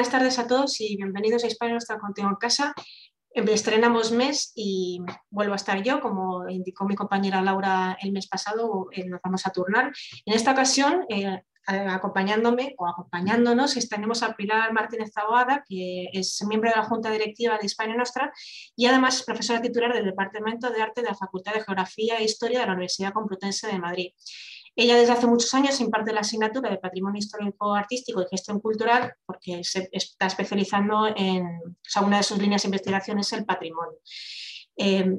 buenas tardes a todos y bienvenidos a Hispania Nostra Contigo en Casa. Eh, estrenamos mes y vuelvo a estar yo, como indicó mi compañera Laura el mes pasado, eh, nos vamos a turnar. En esta ocasión, eh, acompañándome o acompañándonos, tenemos a Pilar Martínez zaboada que es miembro de la Junta Directiva de Hispania Nostra y además profesora titular del Departamento de Arte de la Facultad de Geografía e Historia de la Universidad Complutense de Madrid. Ella desde hace muchos años imparte la asignatura de Patrimonio Histórico Artístico y Gestión Cultural porque se está especializando en, o sea, una de sus líneas de investigación es el patrimonio. Eh,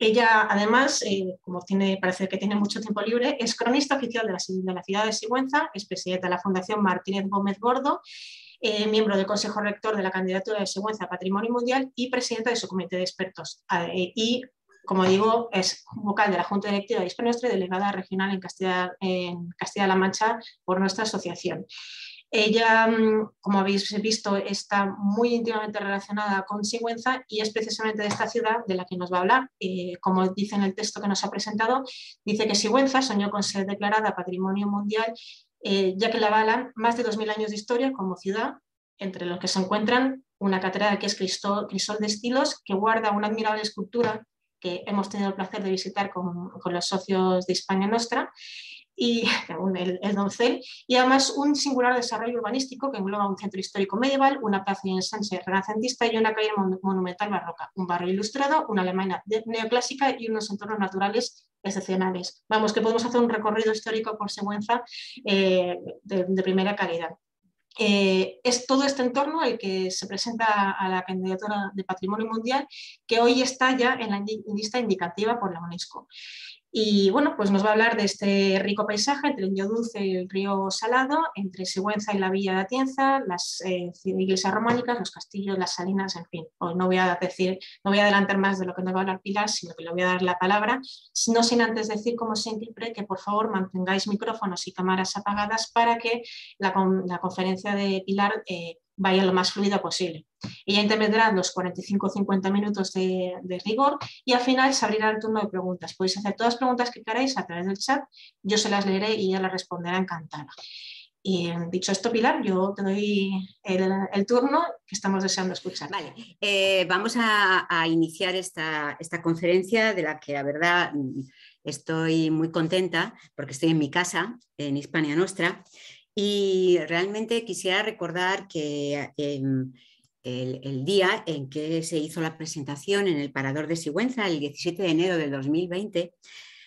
ella, además, eh, como tiene, parece que tiene mucho tiempo libre, es cronista oficial de la, ciudad de Sigüenza, es presidenta de la Fundación Martínez Gómez Gordo, eh, miembro del Consejo Rector de la Candidatura de Sigüenza a Patrimonio Mundial y presidenta de su Comité de Expertos. y como digo, es vocal de la Junta Directiva de Hispanuestra y delegada regional en Castilla-La Mancha por nuestra asociación. Ella, mm, como habéis visto, está muy íntimamente relacionada con Sigüenza y es precisamente de esta ciudad de la que nos va a hablar. Eh, como dice en el texto que nos ha presentado, dice que Sigüenza soñó con ser declarada Patrimonio Mundial, eh, ya que la avalan más de 2.000 años de historia como ciudad, entre los que se encuentran una catedral que es crisol de estilos, que guarda una admirable escultura que hemos tenido el placer de visitar con, con los socios de Hispania Nostra, y el, Doncel, y además un singular desarrollo urbanístico que engloba un centro histórico medieval, una plaza y ensanche renacentista y una calle monumental barroca, un barrio ilustrado, una alemana neoclásica y unos entornos naturales excepcionales. Vamos, que podemos hacer un recorrido histórico por Següenza eh, de primera calidad. Eh, es todo este entorno el que se presenta a la candidatura de Patrimonio Mundial, que hoy está ya en la lista indicativa por la UNESCO. Y bueno, pues nos va a hablar de este rico paisaje entre el río Dulce y el río Salado, entre Sigüenza y la Villa de Atienza, las eh, iglesias románicas, los castillos, las salinas, en fin. Hoy no voy a decir, no voy a adelantar más de lo que nos va a hablar Pilar, sino que le voy a dar la palabra, no sin antes decir, como siempre, que por favor mantengáis micrófonos y cámaras apagadas para que la, conferencia de Pilar eh, vaya lo más fluida posible. Ella intervendrá los 45-50 minutos de, rigor y al final se abrirá el turno de preguntas. Podéis hacer todas las preguntas que queráis a través del chat, yo se las leeré y ella las responderá encantada. Y dicho esto, Pilar, yo te doy el, turno que estamos deseando escuchar. Vale, eh, vamos a, iniciar esta, esta, conferencia de la que la verdad estoy muy contenta porque estoy en mi casa, en Hispania Nostra, y realmente quisiera recordar que el, día en que se hizo la presentación en el Parador de Sigüenza, el 17 de enero del 2020,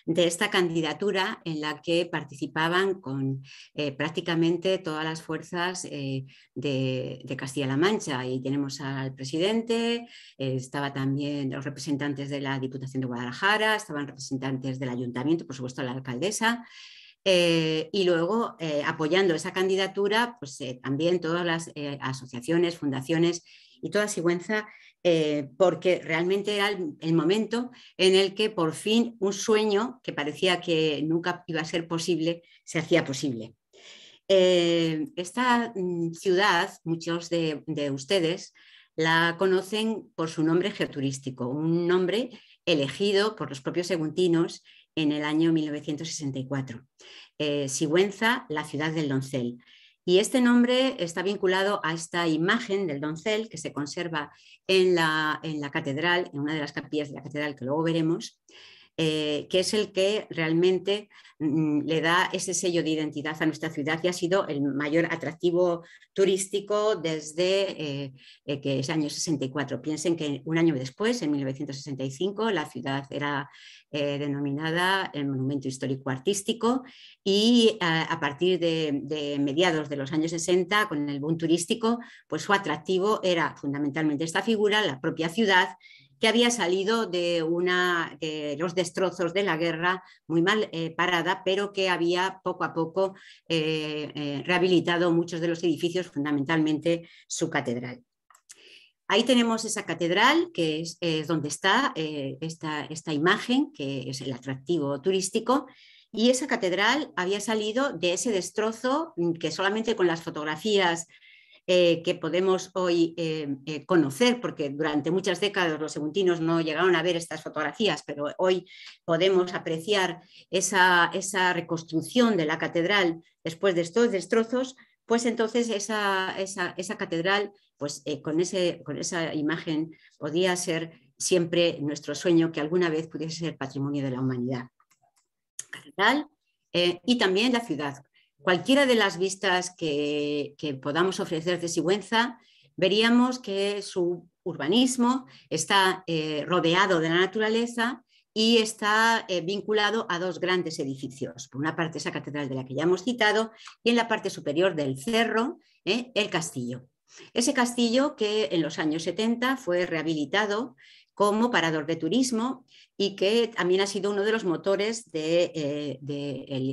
de esta candidatura en la que participaban con eh, prácticamente todas las fuerzas eh, de, Castilla-La Mancha. Y tenemos al presidente, eh, estaba también los representantes de la Diputación de Guadalajara, estaban representantes del ayuntamiento, por supuesto la alcaldesa, eh, y luego, eh, apoyando esa candidatura, pues eh, también todas las asociaciones, fundaciones y toda Sigüenza, porque realmente era el, momento en el que por fin un sueño que parecía que nunca iba a ser posible, se hacía posible. esta mm, ciudad, muchos de, de ustedes la conocen por su nombre geoturístico, un nombre elegido por los propios seguntinos en el año 1964. Eh, Sigüenza, la ciudad del doncel. Y este nombre está vinculado a esta imagen del doncel que se conserva en la, en la catedral, en una de las capillas de la catedral que luego veremos, eh, que es el que realmente mm, le da ese sello de identidad a nuestra ciudad y ha sido el mayor atractivo turístico desde eh, eh que es año 64. Piensen que un año después, en 1965, la ciudad era eh, denominada el Monumento Histórico Artístico y ah, a partir de, de, mediados de los años 60, con el boom turístico, pues su atractivo era fundamentalmente esta figura, la propia ciudad que había salido de, una, eh, los destrozos de la guerra, muy mal eh, parada, pero que había poco a poco eh, rehabilitado muchos de los edificios, fundamentalmente su catedral. Ahí tenemos esa catedral, que es, donde está esta imagen, que es el atractivo turístico, y esa catedral había salido de ese destrozo mm, que solamente con las fotografías eh, que podemos hoy eh, eh, conocer, porque durante muchas décadas los seguntinos no llegaron a ver estas fotografías, pero hoy podemos apreciar esa, reconstrucción de la catedral después de estos destrozos, pues entonces esa, esa, catedral, pues con, ese, con esa imagen podía ser siempre nuestro sueño que alguna vez pudiese ser patrimonio de la humanidad. Catedral y también la ciudad, cualquiera de las vistas que, podamos ofrecer de Sigüenza, veríamos que su urbanismo está eh, rodeado de la naturaleza y está eh, vinculado a dos grandes edificios. Por una parte esa catedral de la que ya hemos citado y en la parte superior del cerro eh, el castillo. Ese castillo que en los años 70 fue rehabilitado como parador de turismo y que también ha sido uno de los motores del eh,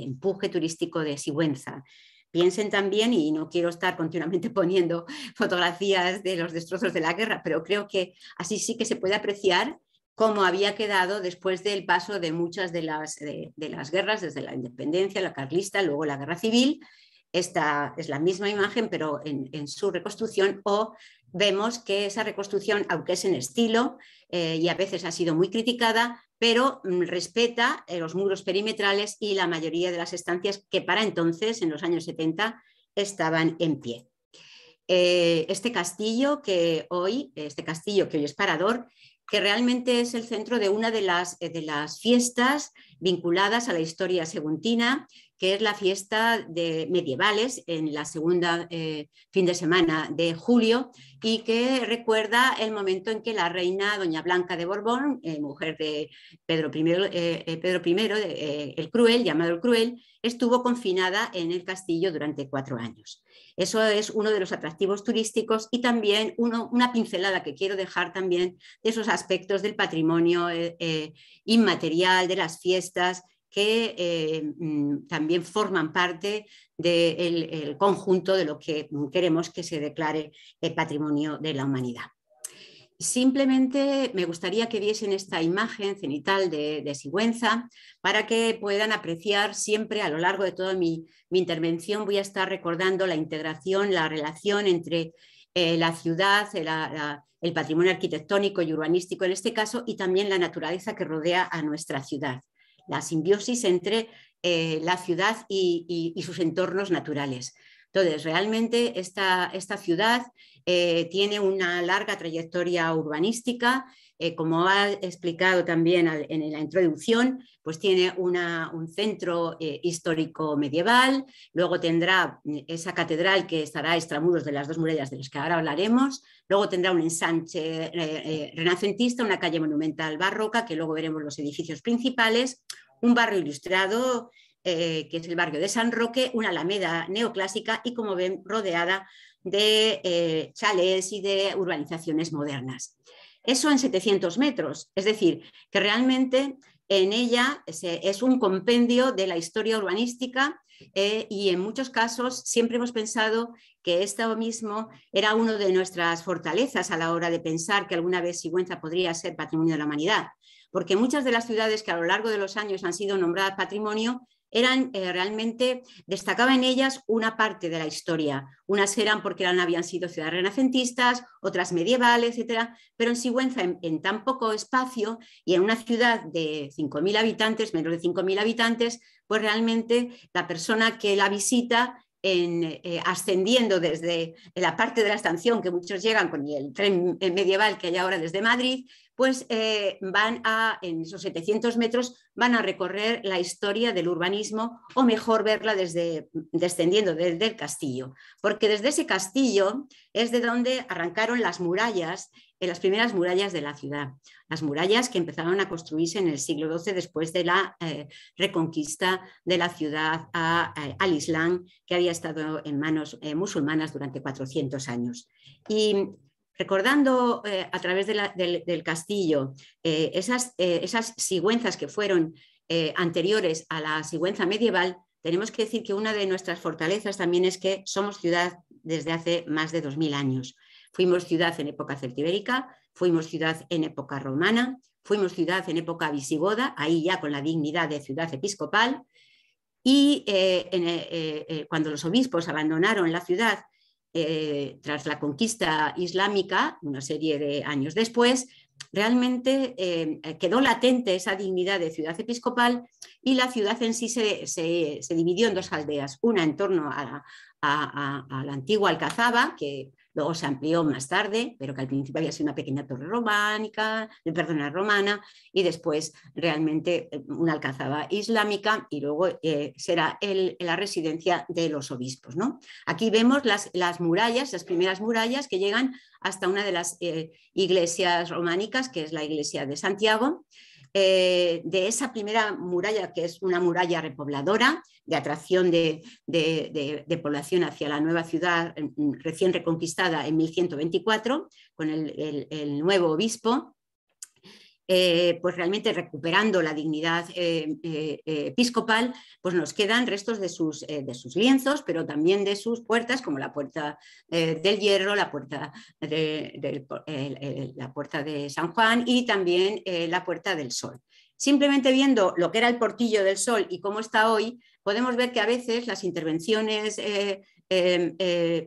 empuje turístico de Sigüenza piensen también, y no quiero estar continuamente poniendo fotografías de los destrozos de la guerra, pero creo que así sí que se puede apreciar cómo había quedado después del paso de muchas de las, de las guerras, desde la independencia, la carlista, luego la guerra civil, esta es la misma imagen, pero en, su reconstrucción, o vemos que esa reconstrucción, aunque es en estilo eh, y a veces ha sido muy criticada, pero mm, respeta eh, los muros perimetrales y la mayoría de las estancias que para entonces, en los años 70, estaban en pie. Eh, este castillo que hoy, este castillo que hoy es Parador, que realmente es el centro de una de las, de las fiestas vinculadas a la historia seguntina que es la fiesta de medievales en la segunda eh, fin de semana de julio y que recuerda el momento en que la reina doña Blanca de Borbón, eh, mujer de Pedro I, eh, Pedro el Cruel, llamado el Cruel, estuvo confinada en el castillo durante cuatro años. Eso es uno de los atractivos turísticos y también una pincelada que quiero dejar también de esos aspectos del patrimonio inmaterial, de las fiestas que eh, mm, también forman parte del conjunto de lo que queremos que se declare el patrimonio de la humanidad. Simplemente me gustaría que viesen esta imagen cenital de, Sigüenza para que puedan apreciar siempre a lo largo de toda mi, intervención. Voy a estar recordando la integración, la relación entre eh, la ciudad, eh, el patrimonio arquitectónico y urbanístico en este caso, y también la naturaleza que rodea a nuestra ciudad la simbiosis entre eh, la ciudad y, sus entornos naturales. Entonces, realmente esta ciudad eh, tiene una larga trayectoria urbanística. Eh, como ha explicado también en la introducción, pues tiene un centro eh, histórico medieval, luego tendrá esa catedral que estará a extramuros de las dos murallas de las que ahora hablaremos, luego tendrá un ensanche renacentista, una calle monumental barroca, que luego veremos los edificios principales, un barrio ilustrado que es el barrio de San Roque, una alameda neoclásica y como ven rodeada de eh, chales y de urbanizaciones modernas. Eso en 700 metros, es decir, que realmente en ella es un compendio de la historia urbanística eh, y en muchos casos siempre hemos pensado que esto mismo era una de nuestras fortalezas a la hora de pensar que alguna vez Sigüenza podría ser patrimonio de la humanidad, porque muchas de las ciudades que a lo largo de los años han sido nombradas patrimonio eran eh, realmente, destacaba en ellas una parte de la historia. Unas eran porque eran, habían sido ciudades renacentistas, otras medievales, etcétera, Pero en Sigüenza, en, tan poco espacio y en una ciudad de 5.000 habitantes, menos de 5.000 habitantes, pues realmente la persona que la visita en, eh, ascendiendo desde la parte de la estación que muchos llegan con el tren eh, medieval que hay ahora desde Madrid, pues eh, van a, en esos 700 metros, van a recorrer la historia del urbanismo o mejor verla desde, descendiendo desde el castillo, porque desde ese castillo es de donde arrancaron las murallas, eh, las primeras murallas de la ciudad, las murallas que empezaron a construirse en el siglo XII después de la eh, reconquista de la ciudad al Islam, que había estado en manos musulmanas durante 400 años. Y recordando eh, a través del, castillo eh, eh, esas, sigüenzas que fueron anteriores a la sigüenza medieval, tenemos que decir que una de nuestras fortalezas también es que somos ciudad desde hace más de 2.000 años. Fuimos ciudad en época celtibérica, fuimos ciudad en época romana, fuimos ciudad en época visigoda, ahí ya con la dignidad de ciudad episcopal, y cuando los obispos abandonaron la ciudad eh, tras la conquista islámica, una serie de años después, realmente eh, quedó latente esa dignidad de ciudad episcopal y la ciudad en sí se, dividió en dos aldeas, una en torno a, a la antigua Alcazaba, que luego se amplió más tarde, pero que al principio había sido una pequeña torre románica, eh, perdona, romana, y después realmente eh, una alcazaba islámica y luego eh, será la residencia de los obispos. ¿no? Aquí vemos las, murallas, las primeras murallas que llegan hasta una de las iglesias románicas, que es la iglesia de Santiago, eh, de esa primera muralla, que es una muralla repobladora, de atracción de, de, población hacia la nueva ciudad mm, recién reconquistada en 1124, con el, el nuevo obispo, eh, pues realmente recuperando la dignidad eh, eh, episcopal, pues nos quedan restos de sus, de sus, lienzos, pero también de sus puertas, como la puerta del Hierro, la puerta de, la puerta de San Juan y también la puerta del Sol. Simplemente viendo lo que era el portillo del Sol y cómo está hoy, podemos ver que a veces las intervenciones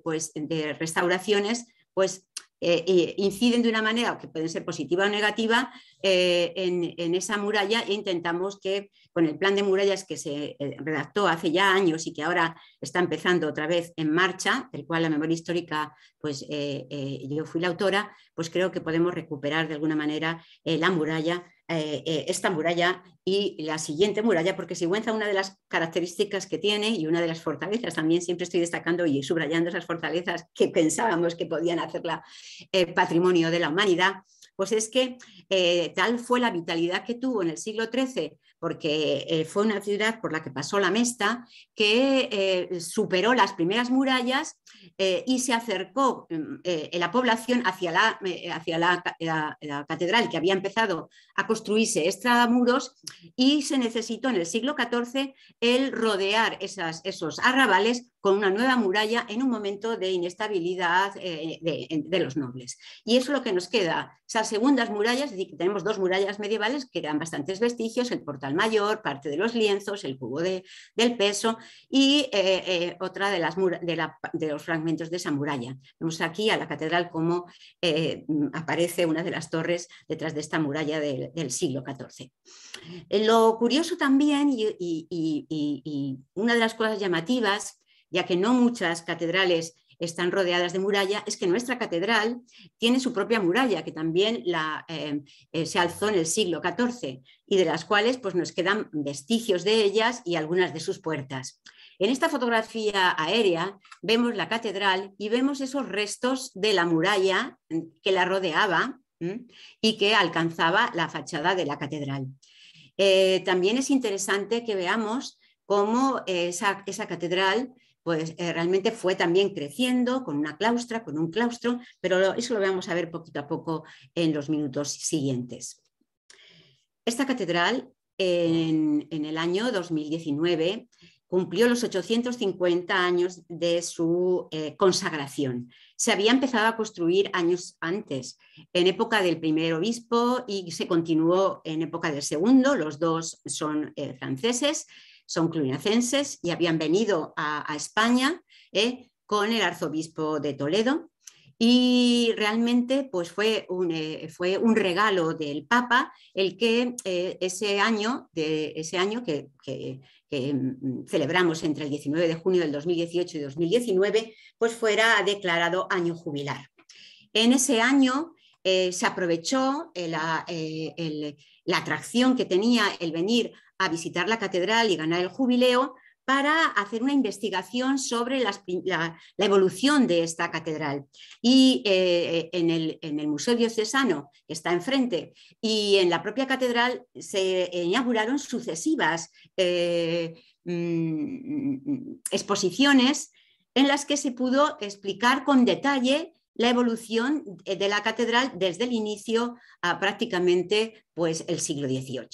pues de restauraciones pues inciden de una manera que pueden ser positiva o negativa, eh, en, esa muralla e intentamos que con el plan de murallas que se eh, redactó hace ya años y que ahora está empezando otra vez en marcha, el cual la memoria histórica, pues eh, yo fui la autora, pues creo que podemos recuperar de alguna manera la muralla esta muralla y la siguiente muralla, porque Sigüenza, una de las características que tiene y una de las fortalezas, también siempre estoy destacando y subrayando esas fortalezas que pensábamos que podían hacerla patrimonio de la humanidad, pues es que eh, tal fue la vitalidad que tuvo en el siglo XIII, porque eh, fue una ciudad por la que pasó la Mesta, que eh, superó las primeras murallas y se acercó mm, la población hacia, la, hacia la, catedral que había empezado a construirse estradamuros y se necesitó en el siglo XIV el rodear esos arrabales con una nueva muralla en un momento de inestabilidad de, los nobles. Y eso es lo que nos queda segundas murallas, es decir, tenemos dos murallas medievales que dan bastantes vestigios, el portal mayor, parte de los lienzos, el cubo de, del peso y eh, eh, otra de, las de, los fragmentos de esa muralla. Vemos aquí a la catedral como eh, aparece una de las torres detrás de esta muralla del, siglo XIV. Lo curioso también y una de las cosas llamativas ya que no muchas catedrales están rodeadas de muralla, es que nuestra catedral tiene su propia muralla, que también la, eh, eh, se alzó en el siglo XIV y de las cuales pues, nos quedan vestigios de ellas y algunas de sus puertas. En esta fotografía aérea vemos la catedral y vemos esos restos de la muralla que la rodeaba y que alcanzaba la fachada de la catedral. Eh, también es interesante que veamos cómo esa catedral pues eh, realmente fue también creciendo con una claustra, con un claustro, pero eso lo vamos a ver poquito a poco en los minutos siguientes. Esta catedral en, el año 2019 cumplió los 850 años de su eh, consagración. Se había empezado a construir años antes, en época del primer obispo y se continuó en época del segundo, los dos son eh, franceses, son cluniacenses y habían venido a, España eh, con el arzobispo de Toledo. Y realmente pues fue, un, eh, fue un regalo del Papa el que eh, ese año, de, ese año que, mm, celebramos entre el 19 de junio del 2018 y 2019, pues fuera declarado año jubilar. En ese año se aprovechó la, la atracción que tenía el venir a visitar la catedral y ganar el jubileo para hacer una investigación sobre la, evolución de esta catedral. Y eh, en, el, Museo Diocesano, que está enfrente, y en la propia catedral se inauguraron sucesivas eh, mm, mm, exposiciones en las que se pudo explicar con detalle la evolución de la catedral desde el inicio a prácticamente pues, el siglo XVIII.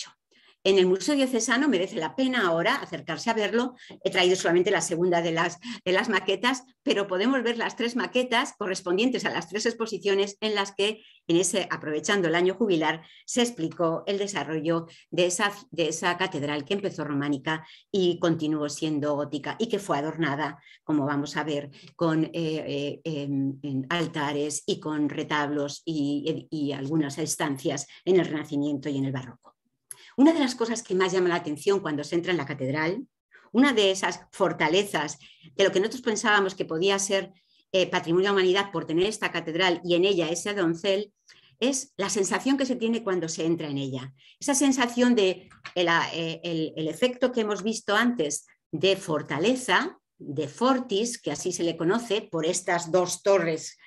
En el Museo Diocesano merece la pena ahora acercarse a verlo. He traído solamente la segunda de las, de las maquetas, pero podemos ver las tres maquetas correspondientes a las tres exposiciones en las que, en ese, aprovechando el año jubilar, se explicó el desarrollo de esa, de esa catedral que empezó románica y continuó siendo gótica y que fue adornada, como vamos a ver, con eh, eh, em, altares y con retablos y, y algunas estancias en el Renacimiento y en el Barroco. Una de las cosas que más llama la atención cuando se entra en la catedral, una de esas fortalezas de lo que nosotros pensábamos que podía ser eh, patrimonio de la humanidad por tener esta catedral y en ella ese doncel, es la sensación que se tiene cuando se entra en ella. Esa sensación de eh, eh, el, efecto que hemos visto antes de fortaleza, de fortis, que así se le conoce, por estas dos torres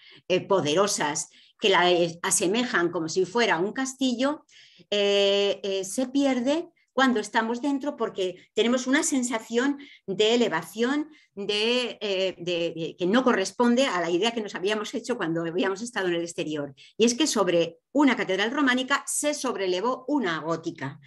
poderosas que la asemejan como si fuera un castillo, eh, eh, se pierde cuando estamos dentro porque tenemos una sensación de elevación eh, que no corresponde a la idea que nos habíamos hecho cuando habíamos estado en el exterior. Y es que sobre una catedral románica se sobrelevó una gótica.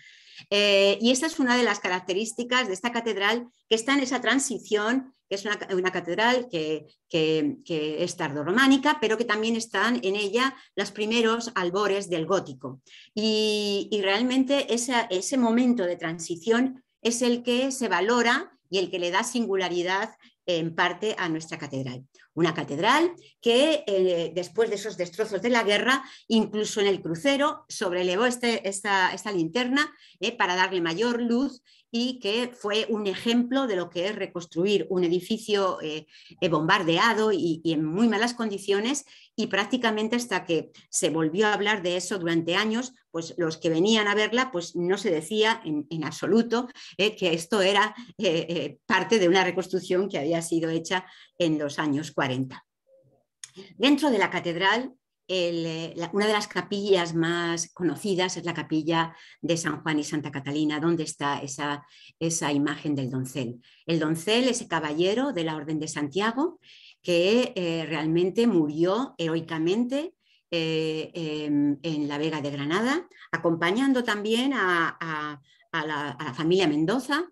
Eh, y esta es una de las características de esta catedral que está en esa transición, que es una, catedral que, es tardorrománica, pero que también están en ella los primeros albores del gótico. Y, realmente ese momento de transición es el que se valora y el que le da singularidad en parte a nuestra catedral. Una catedral que eh, después de esos destrozos de la guerra, incluso en el crucero, sobrelevó este, esta, linterna eh, para darle mayor luz y que fue un ejemplo de lo que es reconstruir un edificio eh, eh, bombardeado y, en muy malas condiciones y prácticamente hasta que se volvió a hablar de eso durante años, pues los que venían a verla, pues no se decía en, absoluto eh, que esto era parte de una reconstrucción que había sido hecha en los años 40. Dentro de la catedral eh, una de las capillas más conocidas es la capilla de San Juan y Santa Catalina, donde está esa, imagen del doncel. El doncel, ese caballero de la Orden de Santiago, que eh, realmente murió heroicamente eh, em, en la Vega de Granada, acompañando también a, la, familia Mendoza,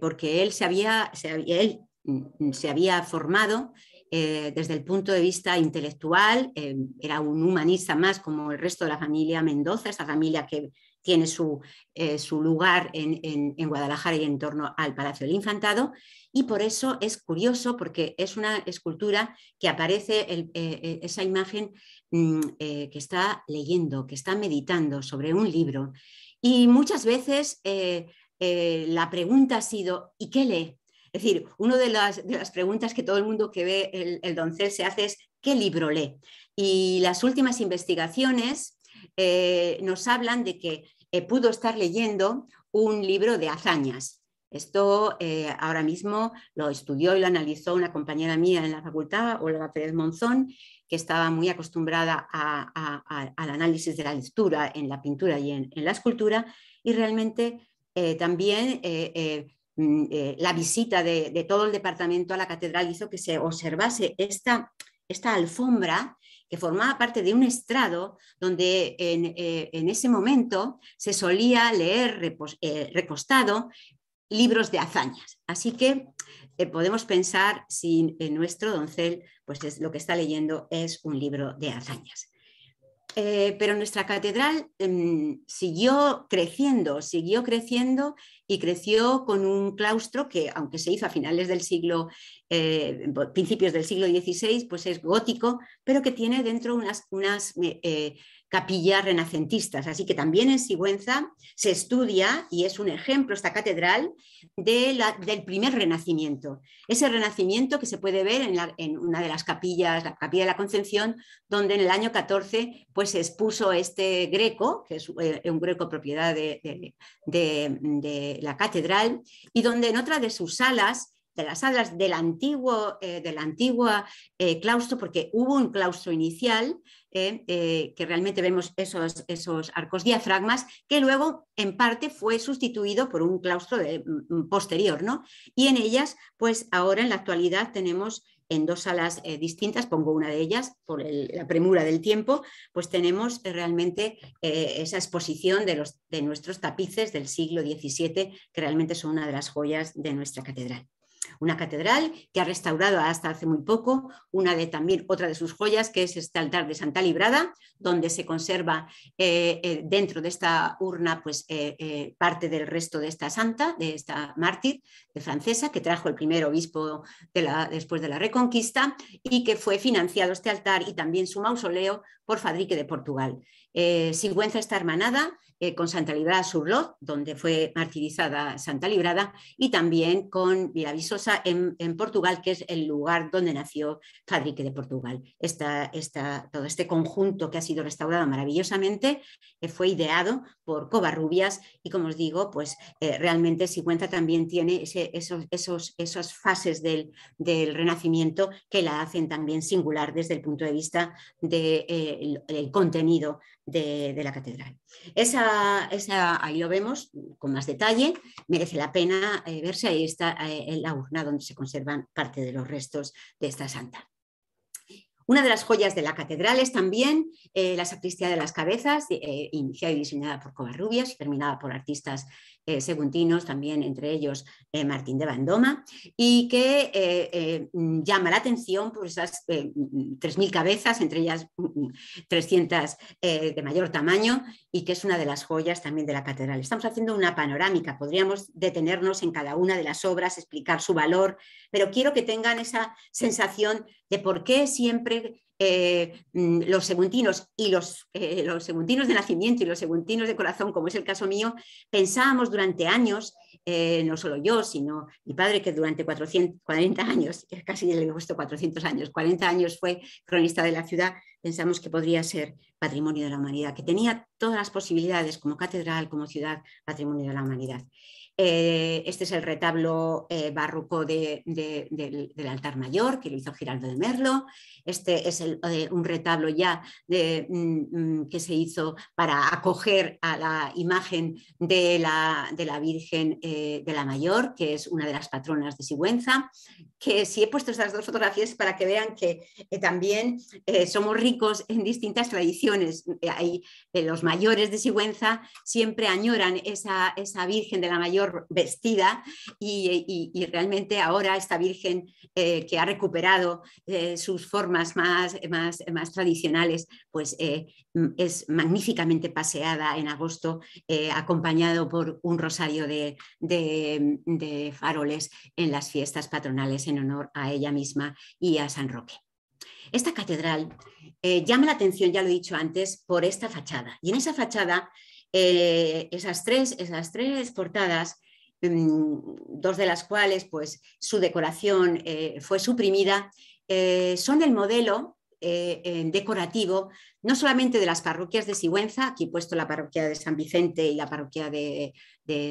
porque él había, se había, él mm, mm, se había formado eh, desde el punto de vista intelectual, eh, era un humanista más como el resto de la familia Mendoza, esa familia que tiene su, eh, lugar en, Guadalajara y en torno al Palacio del Infantado. Y por eso es curioso, porque es una escultura que aparece, esa imagen mm, que está leyendo, que está meditando sobre un libro. Y muchas veces la pregunta ha sido, ¿y qué lee? Es decir, una de las, preguntas que todo el mundo que ve el, doncel se hace es, ¿qué libro lee? Y las últimas investigaciones eh, nos hablan de que eh, pudo estar leyendo un libro de hazañas. Esto eh, ahora mismo lo estudió y lo analizó una compañera mía en la facultad, Olga Pérez Monzón, que estaba muy acostumbrada al análisis de la lectura en la pintura y en, la escultura, y realmente también Mm, eh, la visita de, todo el departamento a la catedral hizo que se observase esta, esta alfombra que formaba parte de un estrado donde en, eh, ese momento se solía leer eh, recostado libros de hazañas. Así que podemos pensar si nuestro doncel, pues es, lo que está leyendo es un libro de hazañas. Eh, pero nuestra catedral em, siguió creciendo, siguió creciendo y creció con un claustro que, aunque se hizo a finales del siglo, eh, principios del siglo XVI, pues es gótico, pero que tiene dentro unas, unas eh, capillas renacentistas. Así que también en Sigüenza se estudia, y es un ejemplo esta catedral, del primer renacimiento. Ese renacimiento que se puede ver en, una de las capillas, la capilla de la Concepción, donde en el año 14 pues, se expuso este greco, que es eh, un greco propiedad de, de la catedral, y donde en otra de sus salas de las salas del antiguo, eh, eh, claustro, porque hubo un claustro inicial, eh, que realmente vemos esos, esos arcos diafragmas, que luego en parte fue sustituido por un claustro mm, mm, posterior, ¿no? Y en ellas, pues ahora en la actualidad tenemos en dos salas distintas, pongo una de ellas por la premura del tiempo, pues tenemos realmente esa exposición de, los, de nuestros tapices del siglo XVII, que realmente son una de las joyas de nuestra catedral. Una catedral que ha restaurado hasta hace muy poco una de también otra de sus joyas, que es este altar de Santa Librada, donde se conserva eh, eh, dentro de esta urna pues, eh, parte del resto de esta santa, de esta mártir de francesa, que trajo el primer obispo después de la Reconquista y que fue financiado este altar y también su mausoleo por Fadrique de Portugal. Sigüenza está hermanada eh, con Santa Librada Surlot, donde fue martirizada Santa Librada, y también con Vila en, en Portugal, que es el lugar donde nació Fadrique de Portugal. todo este conjunto que ha sido restaurado maravillosamente eh, fue ideado por Covarrubias y, como os digo, pues eh, realmente realmente cuenta también tiene esos, esos, esas fases del, Renacimiento que la hacen también singular desde el punto de vista del contenido de, de la catedral. Esa ahí lo vemos con más detalle, merece la pena eh, verse, ahí está el eh, la urna donde se conservan parte de los restos de esta santa. Una de las joyas de la catedral es también eh, la sacristía de las cabezas, iniciada y diseñada por Covarrubias, terminada por artistas eh, seguntinos, también entre ellos eh, Martín de Bandoma, y que eh, eh, mm, llama la atención por esas 3.000 mm, cabezas, entre ellas 300 mm, de mayor tamaño, y que es una de las joyas también de la catedral. Estamos haciendo una panorámica, podríamos detenernos en cada una de las obras, explicar su valor, pero quiero que tengan esa sensación de por qué siempre eh, mm, los seguntinos y los, eh, seguntinos de nacimiento y los seguntinos de corazón, como es el caso mío, pensábamos durante años, eh, no solo yo, sino mi padre, que durante 40 años, casi le he puesto 400 años, 40 años fue cronista de la ciudad, pensamos que podría ser patrimonio de la humanidad, que tenía todas las posibilidades como catedral, como ciudad, patrimonio de la humanidad. Eh, este es el retablo eh, barroco del, altar mayor que lo hizo Giraldo de Merlo. Este es eh, un retablo ya mm, mm, que se hizo para acoger a la imagen de la, Virgen de la Mayor, que es una de las patronas de Sigüenza. Que si he puesto estas dos fotografías para que vean que también somos ricos en distintas tradiciones. los mayores de Sigüenza siempre añoran esa Virgen de la Mayor vestida y, realmente ahora esta Virgen eh, que ha recuperado eh, sus formas más, más, más tradicionales, pues eh, es magníficamente paseada en agosto, acompañado por un rosario de, de, faroles en las fiestas patronales en honor a ella misma y a San Roque. Esta catedral llama la atención, ya lo he dicho antes, por esta fachada. Y en esa fachada eh, esas, tres, esas tres portadas, mm, dos de las cuales pues, su decoración eh, fue suprimida, eh, son el modelo decorativo no solamente de las parroquias de Sigüenza, aquí puesto la parroquia de San Vicente y la parroquia de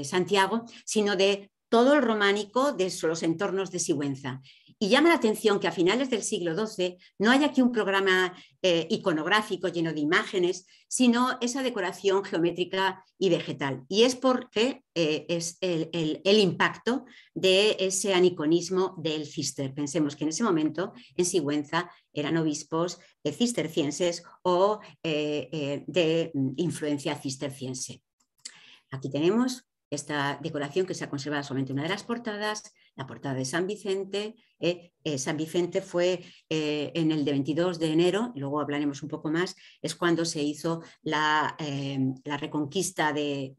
Santiago, sino de todo el románico de los entornos de Sigüenza. Y llama la atención que a finales del siglo XII no hay aquí un programa eh, iconográfico lleno de imágenes, sino esa decoración geométrica y vegetal. Y es porque eh, es el, impacto de ese aniconismo del cister. Pensemos que en ese momento en Sigüenza eran obispos eh, cistercienses o de influencia cisterciense. Aquí tenemos esta decoración que se ha conservado solamente una de las portadas, la portada de San Vicente. Eh, eh, San Vicente fue eh, en el de 22 de enero, luego hablaremos un poco más, es cuando se hizo la, em, reconquista de,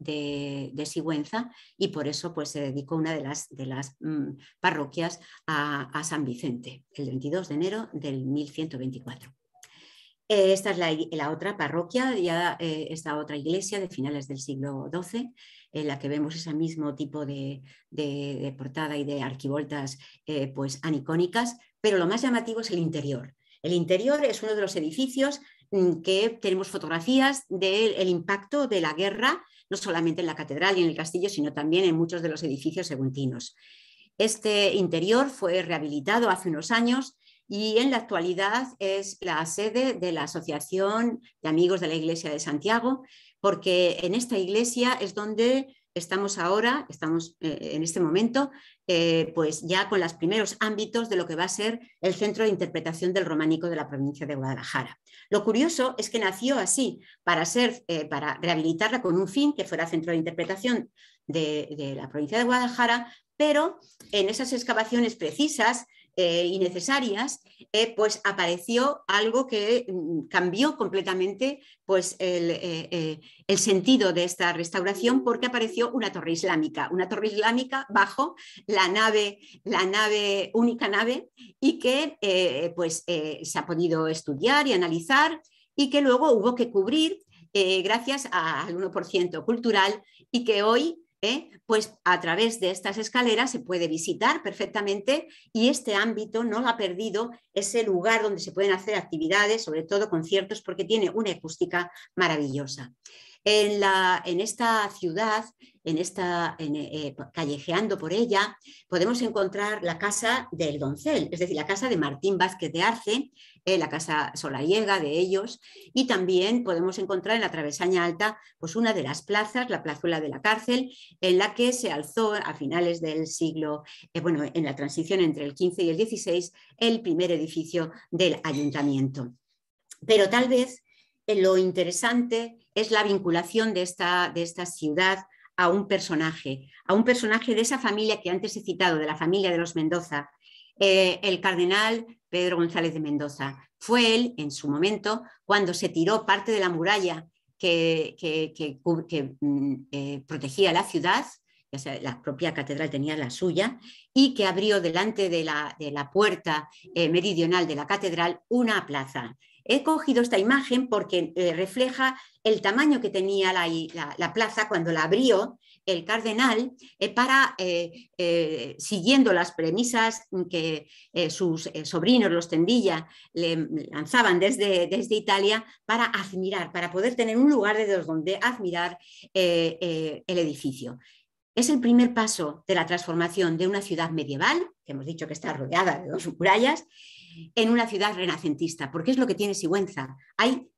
Sigüenza y por eso pues, se dedicó una de las, de las mm, parroquias a, San Vicente, el 22 de enero del 1124. Esta es la, otra parroquia, esta otra iglesia de finales del siglo XII en la que vemos ese mismo tipo de, portada y de arquivoltas eh, pues anicónicas, pero lo más llamativo es el interior. El interior es uno de los edificios mm, que tenemos fotografías del impacto de la guerra, no solamente en la catedral y en el castillo, sino también en muchos de los edificios seguntinos. Este interior fue rehabilitado hace unos años y en la actualidad es la sede de la Asociación de Amigos de la Iglesia de Santiago, porque en esta iglesia es donde estamos ahora, estamos eh, en este momento, eh, pues ya con los primeros ámbitos de lo que va a ser el Centro de Interpretación del Románico de la provincia de Guadalajara. Lo curioso es que nació así, para, ser, eh, para rehabilitarla con un fin que fuera Centro de Interpretación de, de la provincia de Guadalajara, pero en esas excavaciones precisas y eh, necesarias, eh, pues apareció algo que mm, cambió completamente pues, eh, el, sentido de esta restauración porque apareció una torre islámica, una torre islámica bajo la nave, la nave única nave y que pues, se ha podido estudiar y analizar y que luego hubo que cubrir gracias al 1% cultural y que hoy ¿eh? pues a través de estas escaleras se puede visitar perfectamente y este ámbito no lo ha perdido ese lugar donde se pueden hacer actividades, sobre todo conciertos, porque tiene una acústica maravillosa. en esta ciudad en esta, eh, eh, callejeando por ella, podemos encontrar la casa del doncel, es decir, la casa de Martín Vázquez de Arce, eh, la casa solariega de ellos, y también podemos encontrar en la travesaña alta pues una de las plazas, la plazuela de la cárcel, en la que se alzó a finales del siglo, bueno, en la transición entre el 15 y el 16 el primer edificio del ayuntamiento. Pero tal vez lo interesante es la vinculación de esta, de esta ciudad a un personaje, a un personaje de esa familia que antes he citado, de la familia de los Mendoza, eh, el cardenal Pedro González de Mendoza. Fue él, en su momento, cuando se tiró parte de la muralla que, mm, eh, protegía la ciudad, ya sea, la propia catedral tenía la suya, y que abrió delante de la, de la puerta eh, meridional de la catedral una plaza He cogido esta imagen porque eh, refleja el tamaño que tenía la, plaza cuando la abrió el cardenal eh, para, eh, siguiendo las premisas que sus sobrinos, los Tendilla, le lanzaban desde, desde, Italia para admirar, para poder tener un lugar desde donde admirar el edificio. Es el primer paso de la transformación de una ciudad medieval, que hemos dicho que está rodeada de dos murallas, en una ciudad renacentista, porque es lo que tiene Sigüenza. Hay,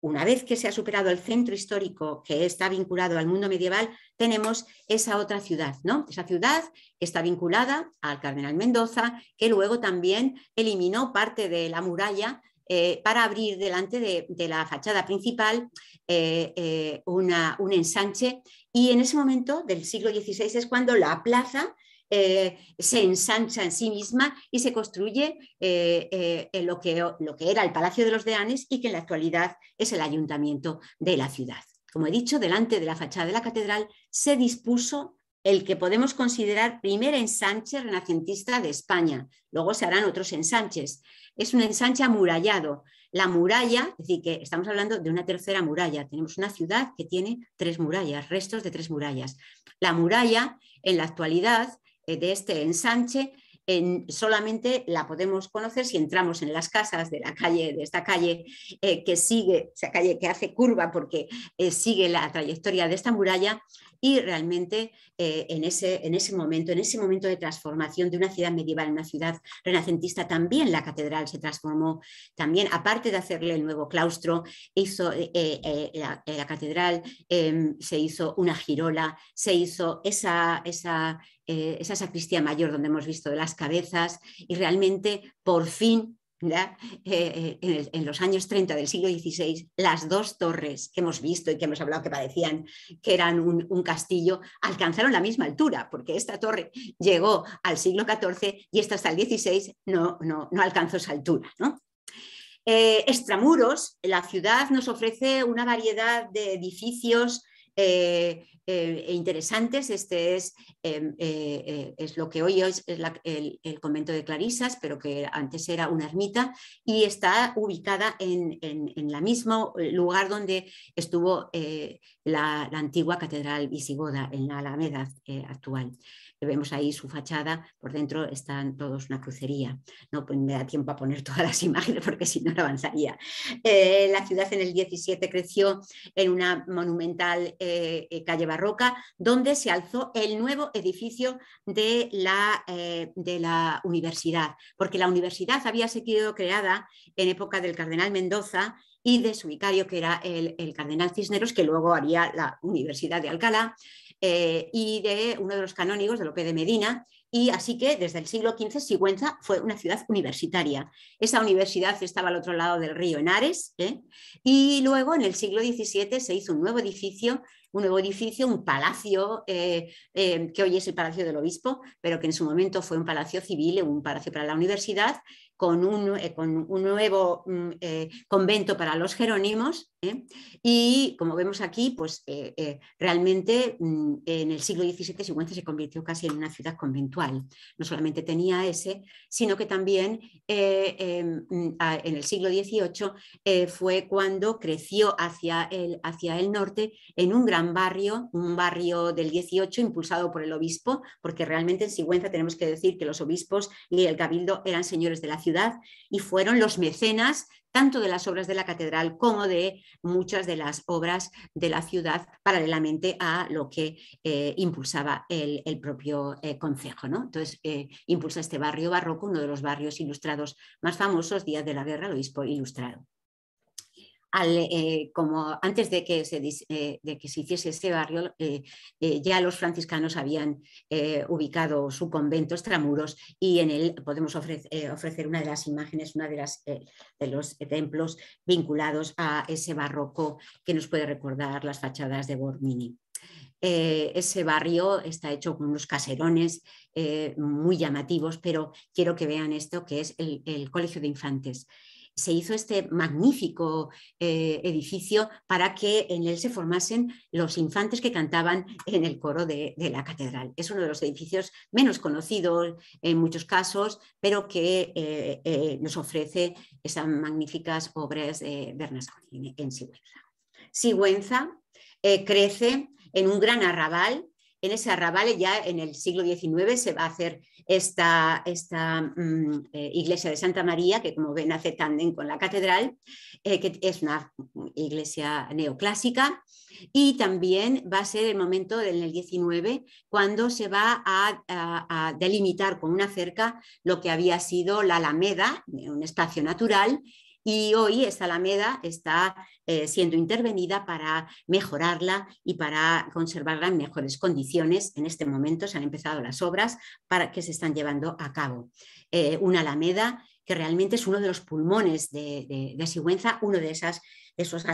una vez que se ha superado el centro histórico que está vinculado al mundo medieval, tenemos esa otra ciudad, ¿no? Esa ciudad que está vinculada al cardenal Mendoza, que luego también eliminó parte de la muralla eh, para abrir delante de, la fachada principal eh, eh, una, un ensanche. Y en ese momento del siglo XVI es cuando la plaza eh, se ensancha en sí misma y se construye eh, eh, lo, que, lo que era el Palacio de los Deanes y que en la actualidad es el ayuntamiento de la ciudad. Como he dicho, delante de la fachada de la catedral se dispuso el que podemos considerar primer ensanche renacentista de España. Luego se harán otros ensanches. Es un ensanche amurallado. La muralla, es decir, que estamos hablando de una tercera muralla. Tenemos una ciudad que tiene tres murallas, restos de tres murallas. La muralla, en la actualidad, eh, de este ensanche en, solamente la podemos conocer si entramos en las casas de la calle, de esta calle eh, que sigue, esa calle que hace curva porque eh, sigue la trayectoria de esta muralla y realmente eh, en, ese, en ese momento, en ese momento de transformación de una ciudad medieval, una ciudad renacentista, también la catedral se transformó, también aparte de hacerle el nuevo claustro, hizo eh, eh, la, catedral, em, se hizo una girola, se hizo esa, esa, esa sacristía mayor donde hemos visto las cabezas y realmente por fin eh, eh, en, los años 30 del siglo XVI, las dos torres que hemos visto y que hemos hablado que parecían que eran un, castillo, alcanzaron la misma altura, porque esta torre llegó al siglo XIV y esta hasta el XVI no, no, alcanzó esa altura. ¿no? Eh, extramuros, la ciudad nos ofrece una variedad de edificios eh, eh e interesantes. Este es, em, eh, eh, es, lo que hoy es el, convento de Clarisas, pero que antes era una ermita, y está ubicada en, en, en la misma lugar donde estuvo la, la, antigua catedral visigoda, en la Alameda actual vemos ahí su fachada, por dentro están todos una crucería. No pues, me da tiempo a poner todas las imágenes porque si no, no avanzaría. Eh, la ciudad en el 17 creció en una monumental eh, eh, calle barroca donde se alzó el nuevo edificio de la, de la universidad, porque la universidad había sido creada en época del cardenal Mendoza y de su vicario, que era el, el, cardenal Cisneros, que luego haría la Universidad de Alcalá, eh, y de uno de los canónigos de Lope de Medina. Y así que desde el siglo XV Sigüenza fue una ciudad universitaria. Esa universidad estaba al otro lado del río, Henares ¿eh? Y luego en el siglo XVII se hizo un nuevo edificio, un nuevo edificio, un palacio, eh, que hoy es el Palacio del Obispo, pero que en su momento fue un palacio civil, un palacio para la universidad, con un nuevo mm, convento para los jerónimos ¿eh? Y como vemos aquí, pues eh, eh, realmente mm, en el siglo XVII Sigüenza se convirtió casi en una ciudad conventual. No solamente tenía ese, sino que también mm, en el siglo XVIII fue cuando creció hacia el, hacia el norte en un gran barrio, un barrio del XVIII impulsado por el obispo, porque realmente en Sigüenza tenemos que decir que los obispos y el cabildo eran señores de la ciudad y fueron los mecenas tanto de las obras de la catedral como de muchas de las obras de la ciudad, paralelamente a lo que eh, impulsaba el, propio eh, concejo. ¿no? Entonces, eh, impulsa este barrio barroco, uno de los barrios ilustrados más famosos, Días de la Guerra, el obispo ilustrado. Eh, como antes eh, de que, se, hiciese este barrio, eh, ya los franciscanos habían ubicado su convento extramuros y en él podemos ofrecer, una de las imágenes, una de, los templos vinculados a ese barroco que nos puede recordar las fachadas de Bormini. ese barrio está hecho con unos caserones muy llamativos, pero quiero que vean esto, que es el Colegio de Infantes se hizo este magnífico eh, edificio para que en él se formasen los infantes que cantaban en el coro de, la catedral. Es uno de los edificios menos conocidos en muchos casos, pero que eh, eh, nos ofrece esas magníficas obras de Bernasconi en Sigüenza. Sigüenza crece en un gran arrabal en ese arrabale ya en el siglo XIX se va a hacer esta, esta mm, eh, iglesia de Santa María, que como ven hace tándem con la catedral, eh, que es una iglesia neoclásica. Y también va a ser el momento en el XIX cuando se va a delimitar con una cerca lo que había sido la Alameda, un espacio natural, y hoy esta Alameda está eh, siendo intervenida para mejorarla y para conservarla en mejores condiciones. En este momento se han empezado las obras para que se están llevando a cabo. Eh, una Alameda que realmente es uno de los pulmones de, Sigüenza, uno de, esos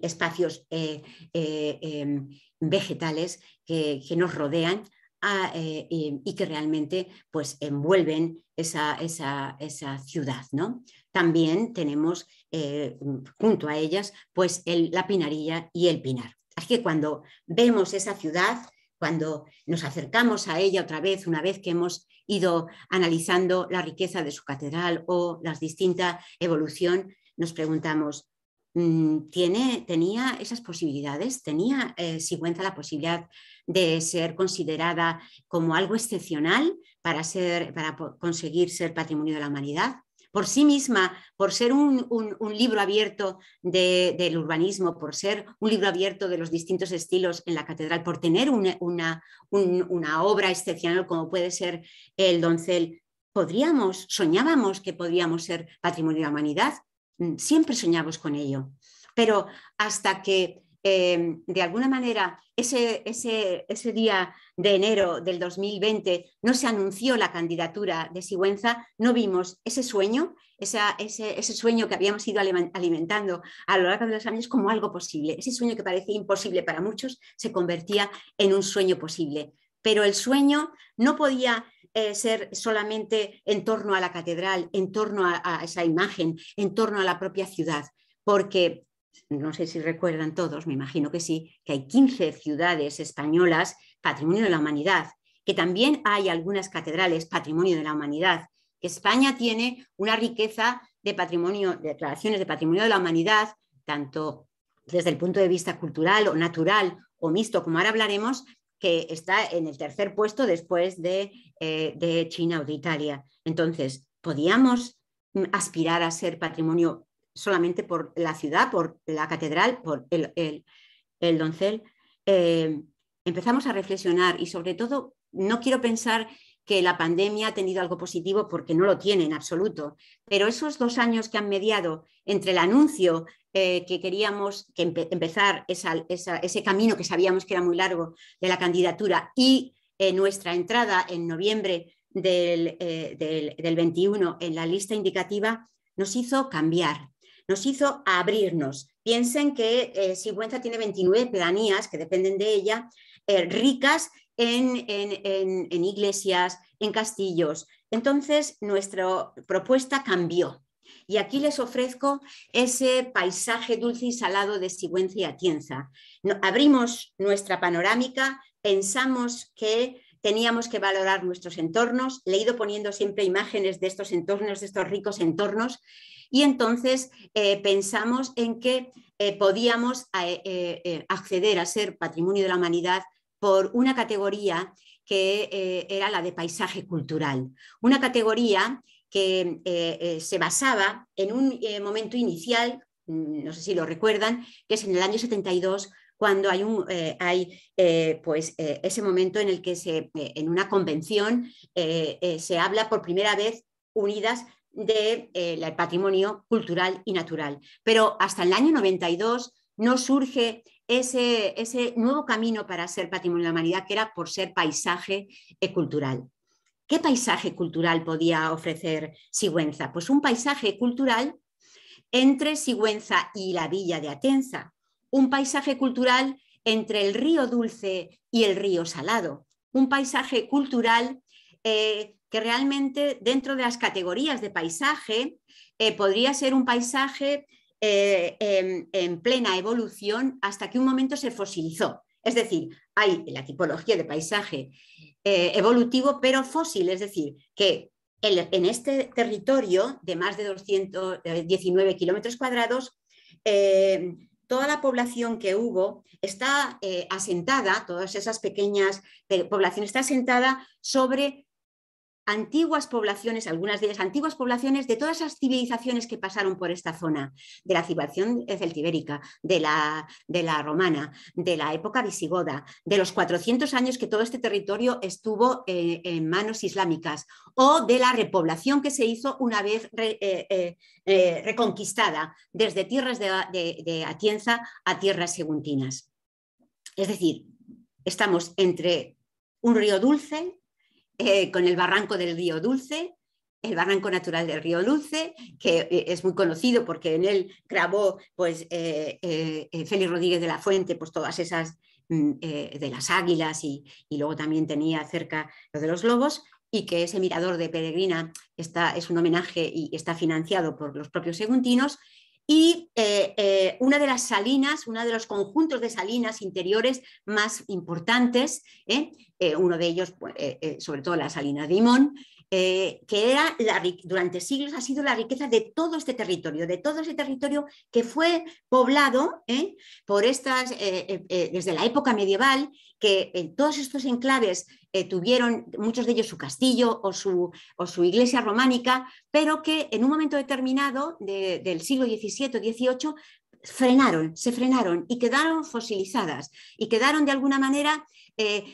espacios eh, em, vegetales que, nos rodean ah, y, que realmente pues envuelven esa, esa ciudad. ¿no? también tenemos eh, junto a ellas pues la Pinarilla y el Pinar. Así que cuando vemos esa ciudad, cuando nos acercamos a ella otra vez, una vez que hemos ido analizando la riqueza de su catedral o la distinta evolución, nos preguntamos, mm, ¿tiene, ¿tenía esas posibilidades? ¿Tenía eh, Sigüenza la posibilidad de ser considerada como algo excepcional para, ser, para conseguir ser patrimonio de la humanidad? por sí misma, por ser un, libro abierto del urbanismo, por ser un libro abierto de los distintos estilos en la catedral, por tener una, una, una obra excepcional como puede ser El doncel, podríamos, soñábamos que podríamos ser patrimonio de la humanidad, mm, siempre soñamos con ello. Pero hasta que Em, de alguna manera, ese, ese, día de enero del 2020 no se anunció la candidatura de Sigüenza, no vimos ese sueño, ese, sueño que habíamos ido alimentando a lo largo de los años como algo posible. Ese sueño que parecía imposible para muchos se convertía en un sueño posible. Pero el sueño no podía eh, ser solamente en torno a la catedral, en torno a, a esa imagen, en torno a la propia ciudad porque no sé si recuerdan todos, me imagino que sí, que hay 15 ciudades españolas patrimonio de la humanidad, que también hay algunas catedrales patrimonio de la humanidad, que España tiene una riqueza de patrimonio, de declaraciones de patrimonio de la humanidad, tanto desde el punto de vista cultural o natural o mixto, como ahora hablaremos, que está en el tercer puesto después de, eh, de China o de Italia. Entonces, ¿podíamos aspirar a ser patrimonio solamente por la ciudad, por la catedral, por el, doncel, eh, empezamos a reflexionar y sobre todo no quiero pensar que la pandemia ha tenido algo positivo porque no lo tiene en absoluto, pero esos dos años que han mediado entre el anuncio eh, que queríamos que empezar ese camino que sabíamos que era muy largo de la candidatura y eh, nuestra entrada en noviembre del 21 en la lista indicativa, nos hizo cambiar, nos hizo abrirnos. Piensen que eh, Sigüenza tiene 29 pedanías que dependen de ella, eh, ricas en, iglesias, en castillos. Entonces, nuestra propuesta cambió. Y aquí les ofrezco ese paisaje dulce y salado de Sigüenza y Atienza. abrimos nuestra panorámica, pensamos que teníamos que valorar nuestros entornos, le he ido poniendo siempre imágenes de estos entornos, de estos ricos entornos, y entonces eh, pensamos en que eh, podíamos eh, acceder a ser patrimonio de la humanidad por una categoría que era la de paisaje cultural, una categoría que se basaba en un momento inicial, mm, no sé si lo recuerdan, que es en el año 72 cuando hay, un, eh, hay eh, pues, eh, ese momento en el que se, en una convención se habla por primera vez unidas del patrimonio cultural y natural. Pero hasta el año 92 no surge ese, ese nuevo camino para ser patrimonio de la humanidad, que era por ser paisaje cultural. ¿Qué paisaje cultural podía ofrecer Sigüenza? Pues un paisaje cultural entre Sigüenza y la villa de Atenza, un paisaje cultural entre el río dulce y el río salado, un paisaje cultural eh, que realmente dentro de las categorías de paisaje eh, podría ser un paisaje eh, en, plena evolución hasta que un momento se fosilizó. Es decir, hay la tipología de paisaje evolutivo, pero fósil, es decir, que en, este territorio de más de 219 kilómetros cuadrados, toda la población que hubo está eh, asentada, todas esas pequeñas eh, poblaciones está asentada sobre antiguas poblaciones, algunas de ellas antiguas poblaciones de todas esas civilizaciones que pasaron por esta zona, de la civilización celtibérica, de la, de la romana, de la época visigoda, de los 400 años que todo este territorio estuvo eh, en manos islámicas, o de la repoblación que se hizo una vez eh, eh, reconquistada desde tierras de Atienza a tierras seguntinas. Es decir, estamos entre un río dulce eh, con el barranco del río Dulce, el barranco natural del río Dulce, que eh, es muy conocido porque en él grabó pues, eh, Félix Rodríguez de la Fuente, pues todas esas mm, de las águilas y, luego también tenía cerca lo de los lobos y que ese mirador de Peregrina está, es un homenaje y está financiado por los propios seguntinos y eh, eh, una de las salinas, uno de los conjuntos de salinas interiores más importantes, ¿eh? uno de ellos, pues, sobre todo la salina Dimón, eh, que era la, durante siglos ha sido la riqueza de todo este territorio, de todo ese territorio que fue poblado ¿eh? por estas, eh, desde la época medieval, que todos estos enclaves tuvieron, muchos de ellos su castillo o su, su, iglesia románica, pero que en un momento determinado del siglo XVII XVIII frenaron, se frenaron y quedaron fosilizadas y quedaron de alguna manera eh,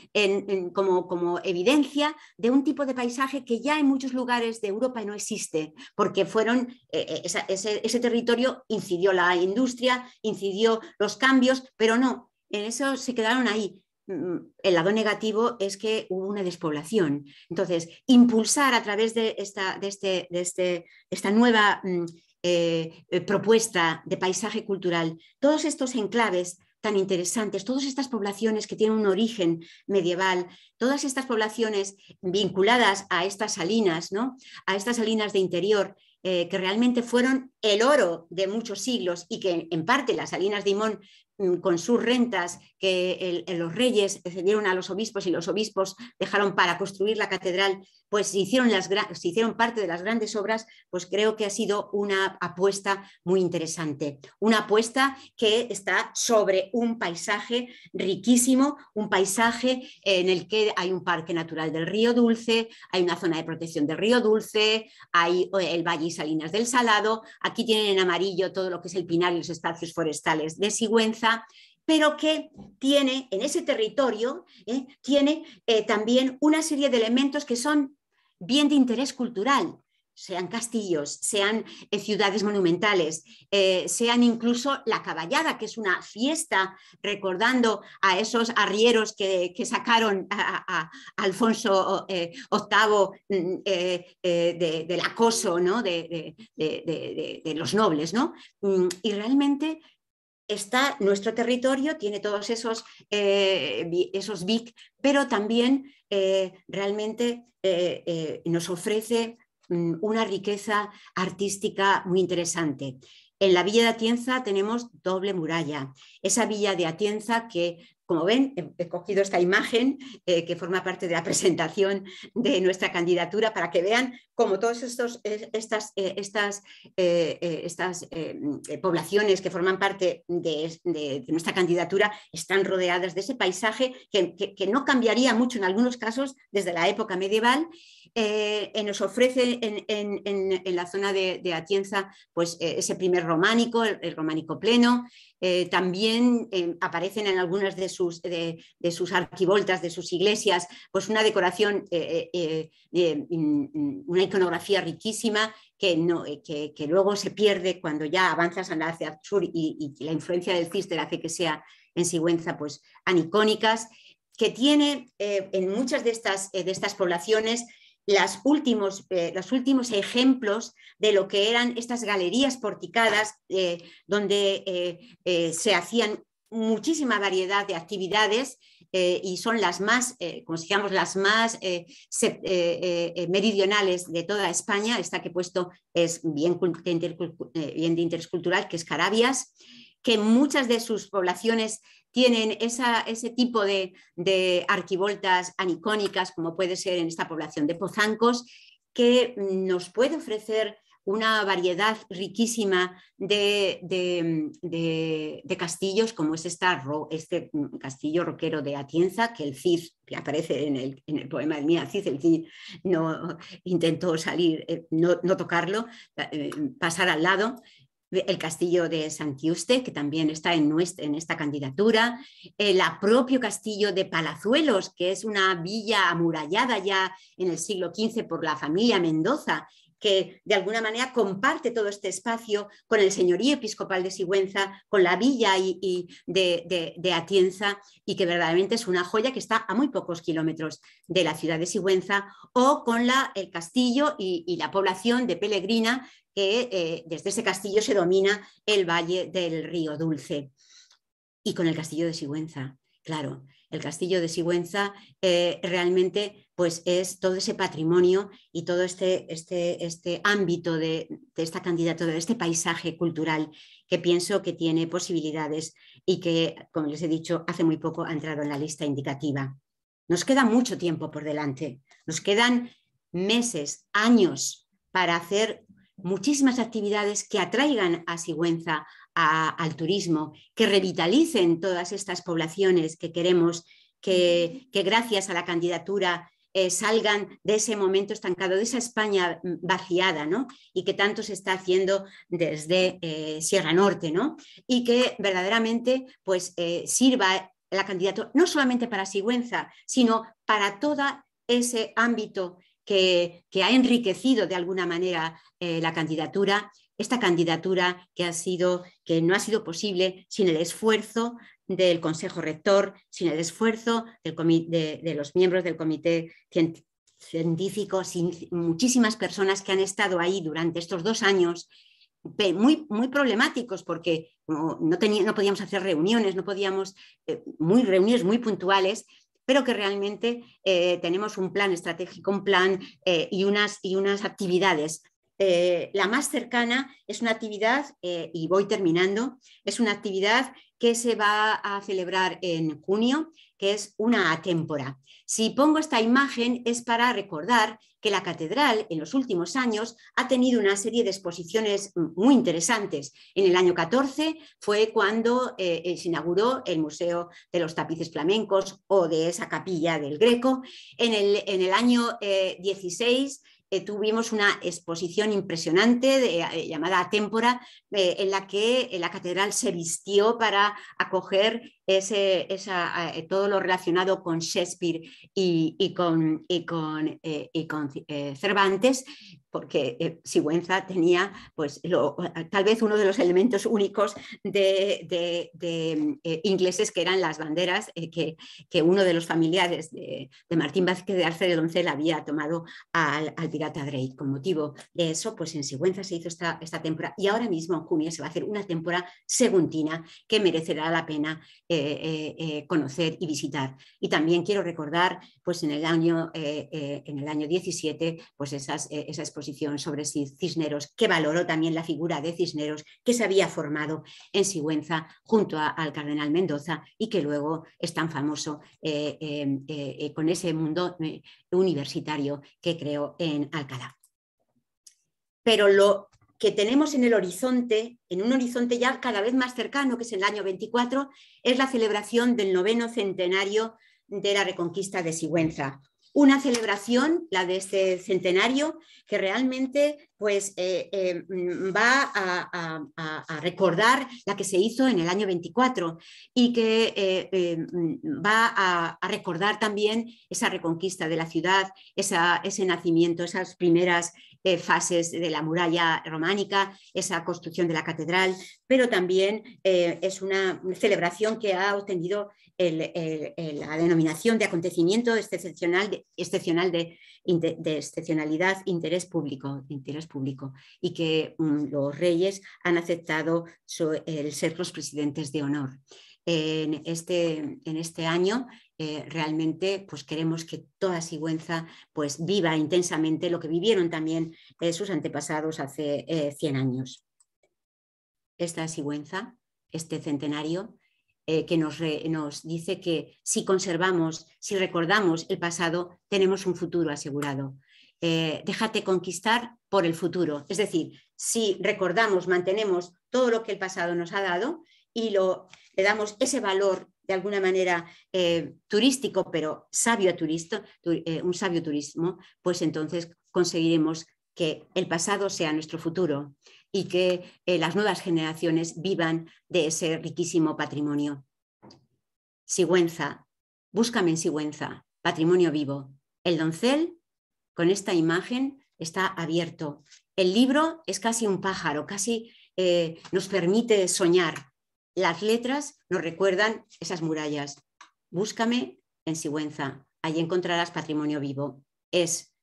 como, como, evidencia de un tipo de paisaje que ya en muchos lugares de Europa no existe, porque fueron, eh, eh, ese, territorio incidió la industria, incidió los cambios, pero no, en eso se quedaron ahí mm, el lado negativo es que hubo una despoblación. Entonces, impulsar a través de esta, de este, este, esta nueva mm, eh, eh, propuesta de paisaje cultural, todos estos enclaves tan interesantes, todas estas poblaciones que tienen un origen medieval, todas estas poblaciones vinculadas a estas salinas, ¿no? a estas salinas de interior, eh, que realmente fueron el oro de muchos siglos y que en parte las salinas de Imón, mm, con sus rentas que los reyes cedieron a los obispos y los obispos dejaron para construir la catedral pues hicieron las, se hicieron parte de las grandes obras, pues creo que ha sido una apuesta muy interesante. Una apuesta que está sobre un paisaje riquísimo, un paisaje en el que hay un parque natural del río Dulce, hay una zona de protección del río Dulce, hay el Valle y Salinas del Salado, aquí tienen en amarillo todo lo que es el pinar y los espacios forestales de Sigüenza pero que tiene en ese territorio, eh, tiene eh, también una serie de elementos que son bien de interés cultural, sean castillos, sean eh, ciudades monumentales, eh, sean incluso la caballada, que es una fiesta recordando a esos arrieros que, sacaron a, Alfonso eh, VIII mm, del acoso ¿no? de, de, los nobles. ¿no? Mm, y realmente está nuestro territorio, tiene todos esos, eh, esos BIC, pero también eh, realmente eh, nos ofrece mm, una riqueza artística muy interesante. En la Villa de Atienza tenemos doble muralla, esa Villa de Atienza que como ven, he cogido esta imagen eh, que forma parte de la presentación de nuestra candidatura para que vean cómo todas eh, estas, eh, estas, poblaciones que forman parte de, nuestra candidatura están rodeadas de ese paisaje que, no cambiaría mucho en algunos casos desde la época medieval. nos ofrece en, la zona de, Atienza pues, ese primer románico, el románico pleno, eh, también eh, aparecen en algunas de sus, de, sus arquivoltas, de sus iglesias, pues una decoración, eh, mm, mm, una iconografía riquísima que, que, luego se pierde cuando ya avanzas hacia el sur y, la influencia del Cister hace que sea en Sigüenza pues anicónicas, que tiene en muchas de estas, de estas poblaciones últimos, eh, los últimos ejemplos de lo que eran estas galerías porticadas eh, donde eh, se hacían muchísima variedad de actividades y son las más, como las más meridionales de toda España. Esta que he puesto es bien, bien de interés cultural, que es Carabias que muchas de sus poblaciones tienen ese tipo de, arquivoltas anicónicas, como puede ser en esta población de Pozancos, que nos puede ofrecer una variedad riquísima de, castillos, como es este castillo roquero de Atienza, que el Cid, que aparece en el, poema de Mía el Cid no intentó salir, eh, no tocarlo, eh, pasar al lado, el castillo de Santiuste, que también está en, en esta candidatura, el propio castillo de Palazuelos, que es una villa amurallada ya en el siglo XV por la familia Mendoza que de alguna manera comparte todo este espacio con el señorío episcopal de Sigüenza, con la villa y, de, Atienza, y que verdaderamente es una joya que está a muy pocos kilómetros de la ciudad de Sigüenza, o con el castillo y, la población de Pellegrina, que eh, desde ese castillo se domina el valle del río Dulce. Y con el castillo de Sigüenza, claro, el castillo de Sigüenza eh, realmente pues es todo ese patrimonio y todo este, este, este ámbito de, esta candidatura, de este paisaje cultural que pienso que tiene posibilidades y que, como les he dicho, hace muy poco ha entrado en la lista indicativa. Nos queda mucho tiempo por delante, nos quedan meses, años para hacer muchísimas actividades que atraigan a Sigüenza al turismo, que revitalicen todas estas poblaciones que queremos que, que, gracias a la candidatura eh, salgan de ese momento estancado, de esa España mm, vaciada, ¿no? Y que tanto se está haciendo desde eh, Sierra Norte, ¿no? Y que verdaderamente pues, eh, sirva la candidatura no solamente para Sigüenza, sino para todo ese ámbito que, que ha enriquecido de alguna manera la candidatura esta candidatura que, ha sido, que no ha sido posible sin el esfuerzo del Consejo Rector, sin el esfuerzo de, los miembros del Comité Científico, sin muchísimas personas que han estado ahí durante estos dos años, muy, problemáticos porque no, podíamos hacer reuniones, no podíamos, eh, muy reuniones muy puntuales, pero que realmente eh, tenemos un plan estratégico, un plan eh, y, unas, y unas actividades la más cercana es una actividad, y voy terminando, es una actividad que se va a celebrar en junio, que es una atémpora. Si pongo esta imagen es para recordar que la catedral en los últimos años ha tenido una serie de exposiciones muy interesantes. En el año 14 fue cuando eh, eh, se inauguró el Museo de los Tapices Flamencos o de esa capilla del Greco. En el, año 16 eh, eh, tuvimos una exposición impresionante eh, llamada Témpora, eh, en la que la catedral se vistió para acoger eh, todo lo relacionado con Shakespeare y, con, con, eh, con eh, Cervantes, porque Sigüenza tenía pues, tal vez uno de los elementos únicos de, ingleses, que eran las banderas que, uno de los familiares de, Martín Vázquez de Arce de Doncel había tomado al, al, pirata Drake. Con motivo de eso, pues en Sigüenza se hizo esta, esta temporada y ahora mismo en junio se va a hacer una temporada segundina que merecerá la pena. Eh, eh, conocer y visitar. Y también quiero recordar, pues en el año, eh, en el año 17, pues esa exposición sobre Cisneros, que valoró también la figura de Cisneros, que se había formado en Sigüenza junto al cardenal Mendoza y que luego es tan famoso con ese mundo universitario que creó en Alcalá. Pero lo que tenemos en el horizonte, en un horizonte ya cada vez más cercano, que es el año 24, es la celebración del noveno centenario de la reconquista de Sigüenza. Una celebración, la de este centenario, que realmente pues, eh, eh, va a, recordar la que se hizo en el año 24 y que eh, va a, recordar también esa reconquista de la ciudad, ese nacimiento, esas primeras eh, fases de la muralla románica, esa construcción de la catedral, pero también eh, es una celebración que ha obtenido la denominación de acontecimiento excepcional, de, excepcional de, excepcionalidad interés público, interés público y que mm, los reyes han aceptado el ser los presidentes de honor. En este, en este año eh, realmente pues queremos que toda Sigüenza pues viva intensamente lo que vivieron también eh, sus antepasados hace 100 eh, años. Esta Sigüenza, este centenario, que nos, nos dice que si conservamos, si recordamos el pasado, tenemos un futuro asegurado. déjate conquistar por el futuro. Es decir, si recordamos, mantenemos todo lo que el pasado nos ha dado y lo, le damos ese valor de alguna manera eh, turístico, pero sabio turista, eh, un sabio turismo, pues entonces conseguiremos que el pasado sea nuestro futuro y que eh, las nuevas generaciones vivan de ese riquísimo patrimonio. Sigüenza, búscame en Sigüenza, patrimonio vivo. El doncel, con esta imagen, está abierto. El libro es casi un pájaro, casi nos permite soñar las letras nos recuerdan esas murallas. Búscame en Sigüenza, allí encontrarás patrimonio vivo. Es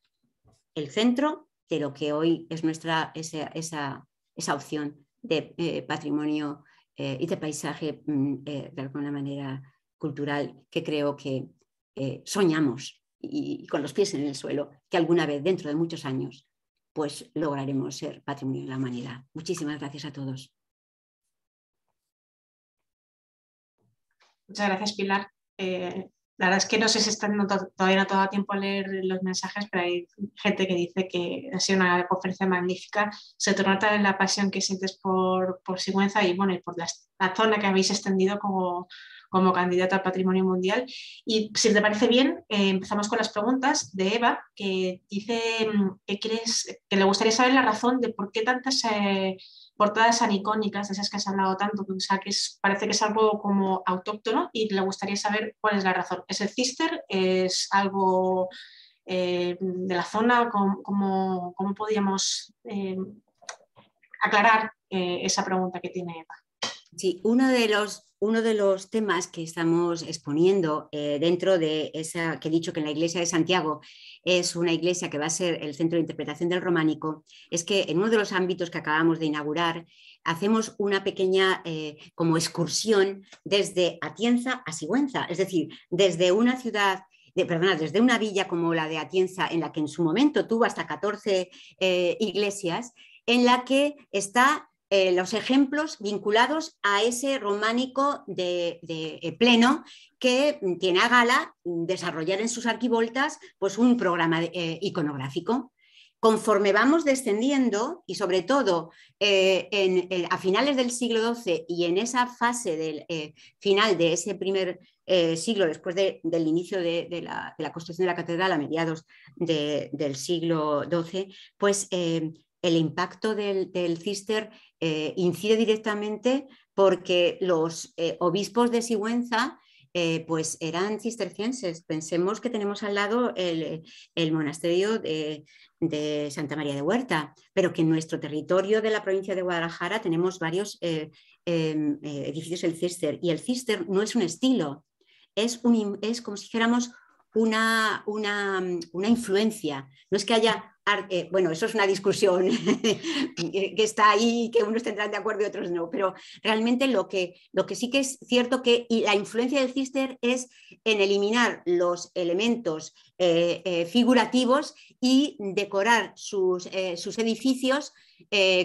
el centro de lo que hoy es nuestra esa, esa, esa opción de eh, patrimonio eh, y de paisaje mm, eh, de alguna manera cultural que creo que soñamos y, y con los pies en el suelo, que alguna vez dentro de muchos años pues lograremos ser patrimonio de la humanidad. Muchísimas gracias a todos. Muchas gracias, Pilar. Eh, la verdad es que no sé si están, todavía no todo tiempo a leer los mensajes, pero hay gente que dice que ha sido una conferencia magnífica. Se te nota la pasión que sientes por, Sigüenza y, bueno, por la zona que habéis extendido como como candidata al patrimonio mundial. Y si te parece bien, eh, empezamos con las preguntas de Eva, que dice mm, que, crees que le gustaría saber la razón de por qué tantas eh, portadas anicónicas, de esas que has hablado tanto, o sea, que parece que es algo como autóctono y le gustaría saber cuál es la razón. ¿Es el cister? ¿Es algo eh, de la zona? ¿Cómo, cómo, cómo podíamos eh, aclarar esa pregunta que tiene Eva? Sí, uno de los uno de los temas que estamos exponiendo eh, dentro de esa que he dicho que en la iglesia de Santiago es una iglesia que va a ser el centro de interpretación del románico, es que en uno de los ámbitos que acabamos de inaugurar hacemos una pequeña eh, como excursión desde Atienza a Sigüenza, es decir, desde una ciudad de, perdona, desde una villa como la de Atienza, en la que en su momento tuvo hasta 14 eh, iglesias, en la que está eh, los ejemplos vinculados a ese románico de, eh, pleno que mm, tiene a gala mm, desarrollar en sus arquivoltas pues, un programa eh, iconográfico conforme vamos descendiendo y sobre todo a finales del siglo XII y en esa fase del final de ese primer siglo, después del inicio de, la, construcción de la catedral a mediados del siglo XII, pues el impacto del, del cister eh, incide directamente porque los eh, obispos de Sigüenza eh, pues eran cistercienses. Pensemos que tenemos al lado el, monasterio de, Santa María de Huerta, pero que en nuestro territorio de la provincia de Guadalajara tenemos varios em, edificios el cister. Y el cister no es un estilo, es, como si dijéramos una, una, una influencia. No es que haya eh, bueno, eso es una discusión que está ahí, que unos tendrán de acuerdo y otros no, pero realmente lo que, lo que sí que es cierto que y la influencia del cister es en eliminar los elementos eh, eh, figurativos y decorar sus, edificios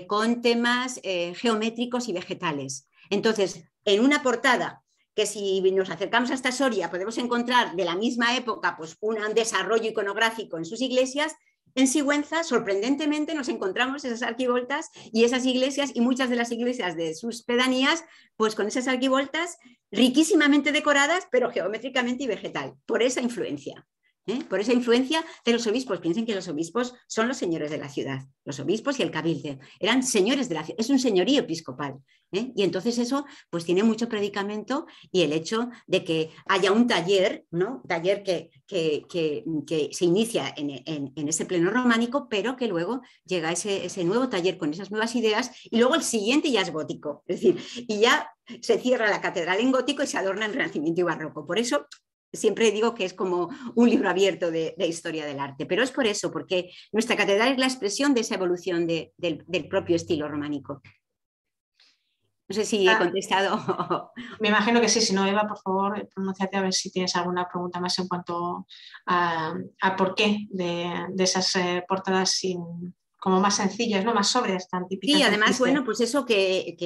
con temas geométricos y vegetales. Entonces, en una portada que si nos acercamos a esta Soria podemos encontrar de la misma época pues, un desarrollo iconográfico en sus iglesias, en Sigüenza, sorprendentemente, nos encontramos esas arquivoltas y esas iglesias y muchas de las iglesias de sus pedanías, pues con esas arquivoltas riquísimamente decoradas, pero geométricamente y vegetal, por esa influencia. ¿eh? por esa influencia de los obispos. Piensen que los obispos son los señores de la ciudad, los obispos y el cabildo. Eran señores de la ciudad, es un señorío episcopal. ¿eh? Y entonces eso pues tiene mucho predicamento y el hecho de que haya un taller, ¿no? taller que, se inicia en, ese pleno románico, pero que luego llega ese, ese nuevo taller con esas nuevas ideas y luego el siguiente ya es gótico. Es decir, y ya se cierra la catedral en gótico y se adorna en renacimiento y barroco. Por eso siempre digo que es como un libro abierto de, historia del arte, pero es por eso, porque nuestra catedral es la expresión de esa evolución del, propio estilo románico. No sé si he ah. contestado. Me imagino que sí, si no, Eva, por favor, pronunciate a ver si tienes alguna pregunta más en cuanto a, por qué de, esas eh, portadas como más sencillas, ¿no? más sobrias, tan típicas. Sí, además, bueno, pues eso que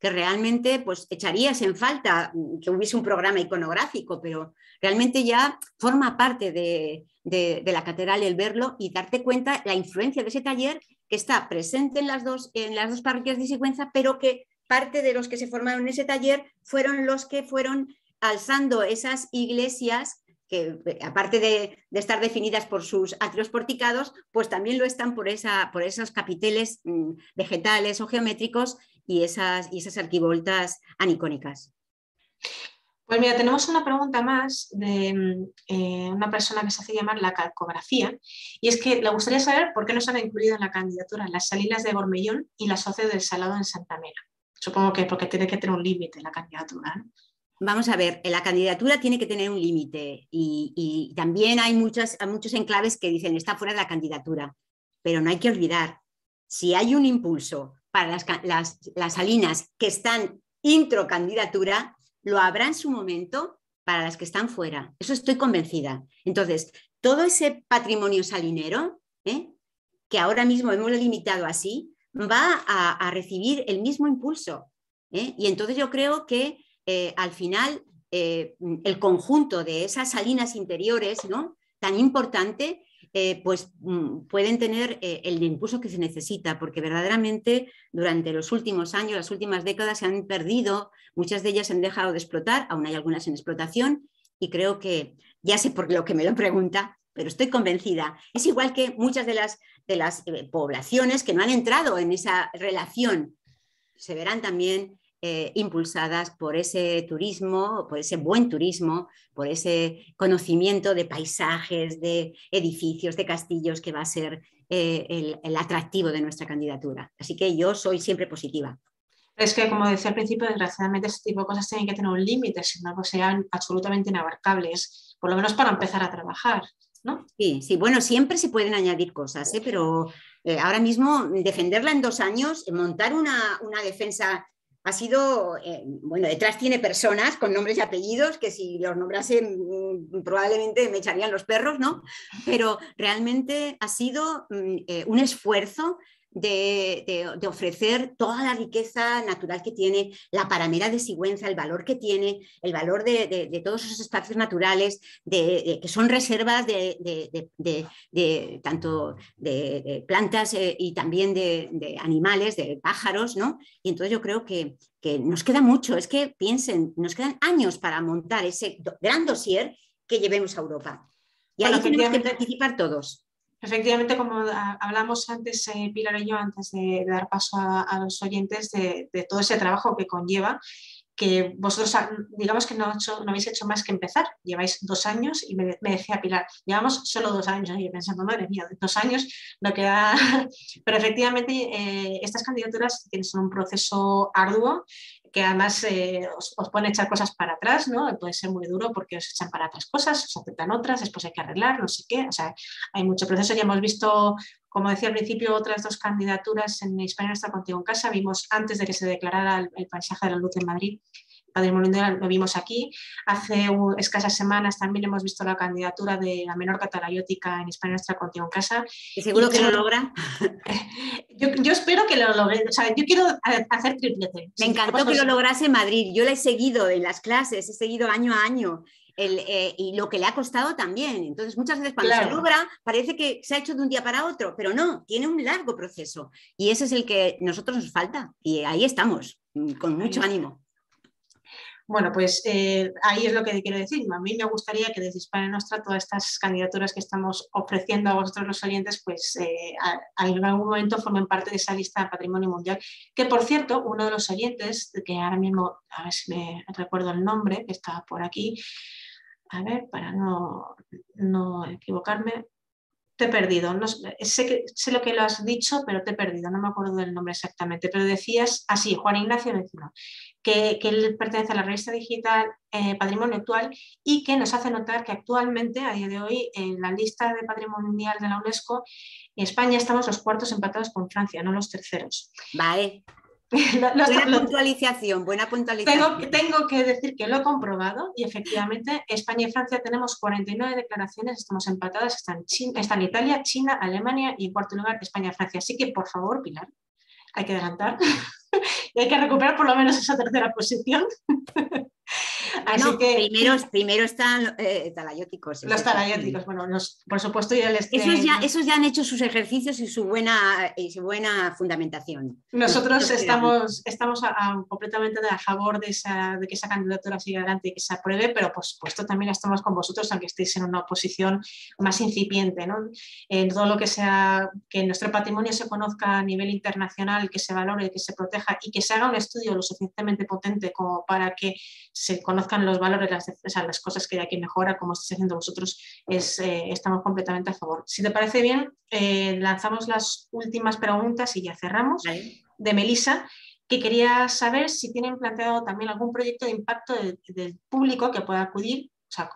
que realmente pues echarías en falta mm, que hubiese un programa iconográfico, pero realmente ya forma parte de, la catedral el verlo y darte cuenta la influencia de ese taller que está presente en las dos, en las dos parroquias de Sigüenza, pero que parte de los que se formaron en ese taller fueron los que fueron alzando esas iglesias que aparte de, estar definidas por sus atrios porticados, pues también lo están por, esa, por esos capiteles mm, vegetales o geométricos y esas, y esas arquivoltas anicónicas. Pues mira, tenemos una pregunta más de eh, una persona que se hace llamar la calcografía, y es que le gustaría saber por qué no se han incluido en la candidatura las salinas de Gormellón y las hoces del Salado en Santa Mera. Supongo que porque tiene que tener un límite la candidatura. Vamos a ver, eh, la candidatura tiene que tener un límite y, también hay, hay muchos enclaves que dicen está fuera de la candidatura, pero no hay que olvidar, si hay un impulso para las, salinas que están intro candidatura, lo habrá en su momento para las que están fuera. Eso estoy convencida. Entonces, todo ese patrimonio salinero, ¿eh? que ahora mismo hemos limitado así, va a, recibir el mismo impulso. ¿eh? Y entonces yo creo que eh, al final el conjunto de esas salinas interiores, ¿no? tan importante, eh, pues mm, pueden tener eh, el impulso que se necesita, porque verdaderamente durante los últimos años, las últimas décadas se han perdido, muchas de ellas se han dejado de explotar, aún hay algunas en explotación, y creo que, ya sé por lo que me lo pregunta, pero estoy convencida, es igual que muchas de las, de las eh, poblaciones que no han entrado en esa relación, se verán también eh, impulsadas por ese turismo, por ese buen turismo, por ese conocimiento de paisajes, de edificios, de castillos que va a ser eh, el, atractivo de nuestra candidatura. Así que yo soy siempre positiva. Es que, como decía al principio, desgraciadamente este tipo de cosas tienen que tener un límite, si no, pues sean absolutamente inabarcables, por lo menos para empezar a trabajar. ¿No? Sí, bueno, siempre se pueden añadir cosas, ¿eh? pero ahora mismo defenderla en dos años, montar una, una defensa ha sido, eh, bueno, detrás tiene personas con nombres y apellidos que si los nombrase mm, probablemente me echarían los perros, ¿no? Pero realmente ha sido mm, eh, un esfuerzo de, ofrecer toda la riqueza natural que tiene, la paramera de Sigüenza, el valor que tiene, el valor de, todos esos espacios naturales, que son reservas de, tanto de, plantas eh, y también de, animales, de pájaros, ¿no? Y entonces yo creo que, nos queda mucho, es que piensen, nos quedan años para montar ese gran dossier que llevemos a Europa. Y ahí tenemos que participar todos. Efectivamente, como ah, hablamos antes, eh, Pilar y yo, antes de, dar paso a, los oyentes de, todo ese trabajo que conlleva, que vosotros, digamos que no, no habéis hecho más que empezar, lleváis dos años y me, decía Pilar, llevamos solo dos años, y pensando, madre mía, dos años no queda, pero efectivamente eh, estas candidaturas son un proceso arduo, que además eh, os, pone echar cosas para atrás, ¿no? Puede ser muy duro porque os echan para atrás cosas, os aceptan otras, después hay que arreglar, no sé qué. O sea, hay mucho proceso. Ya hemos visto, como decía al principio, otras dos candidaturas en España está contigo en casa. Vimos antes de que se declarara el paisaje de la luz en Madrid, Padre lo vimos aquí. Hace escasas semanas también hemos visto la candidatura de la menor catalayótica en España Nuestra Contigo en Casa. Y seguro que lo logra. Yo, espero que lo logre. yo quiero hacer triplete. Me encantó que lo lograse Madrid. Yo la he seguido en las clases, he seguido año a año. Eh, y lo que le ha costado también. Entonces, muchas veces cuando se logra, parece que se ha hecho de un día para otro, pero no, tiene un largo proceso. Y ese es el que nosotros nos falta. Y ahí estamos, mm, con mucho ánimo. Bueno, pues eh, ahí es lo que quiero decir. A mí me gustaría que desde nuestra Nostra todas estas candidaturas que estamos ofreciendo a vosotros los oyentes, pues eh, en algún momento formen parte de esa lista de patrimonio mundial. Que por cierto, uno de los oyentes, que ahora mismo, a ver si me recuerdo el nombre, que está por aquí, a ver, para no equivocarme, te he perdido. No, sé, que, sé, lo que lo has dicho, pero te he perdido, no me acuerdo del nombre exactamente. Pero decías así, Juan Ignacio Vecino, que, él pertenece a la revista digital eh, Patrimonio Actual y que nos hace notar que actualmente, a día de hoy, en la lista de Patrimonio Mundial de la UNESCO, en España estamos los cuartos empatados con Francia, no los terceros. Vale. buena puntualización, buena Tengo, que decir que lo he comprobado y efectivamente España y Francia tenemos 49 declaraciones, estamos empatadas, están, están Italia, China, Alemania y en cuarto lugar España y Francia. Así que por favor, Pilar, hay que adelantar y hay que recuperar por lo menos esa tercera posición. Ah, primero, primero están eh, los talayóticos. Los talayóticos, bueno, por supuesto, y el este esos, ya, han hecho sus ejercicios y su buena, buena fundamentación. Nosotros, estamos, estamos completamente a favor de, de que esa candidatura siga adelante y que se apruebe, pero por supuesto también estamos con vosotros, aunque estéis en una posición más incipiente. ¿no? En todo lo que sea, que nuestro patrimonio se conozca a nivel internacional, que se valore, que se proteja y que se haga un estudio lo suficientemente potente como para que se conozca los valores, las, cosas que hay mejora mejora, como estáis haciendo vosotros, eh, estamos completamente a favor. Si te parece bien, eh, lanzamos las últimas preguntas y ya cerramos. De Melissa, que quería saber si tienen planteado también algún proyecto de impacto del público que pueda acudir o sea,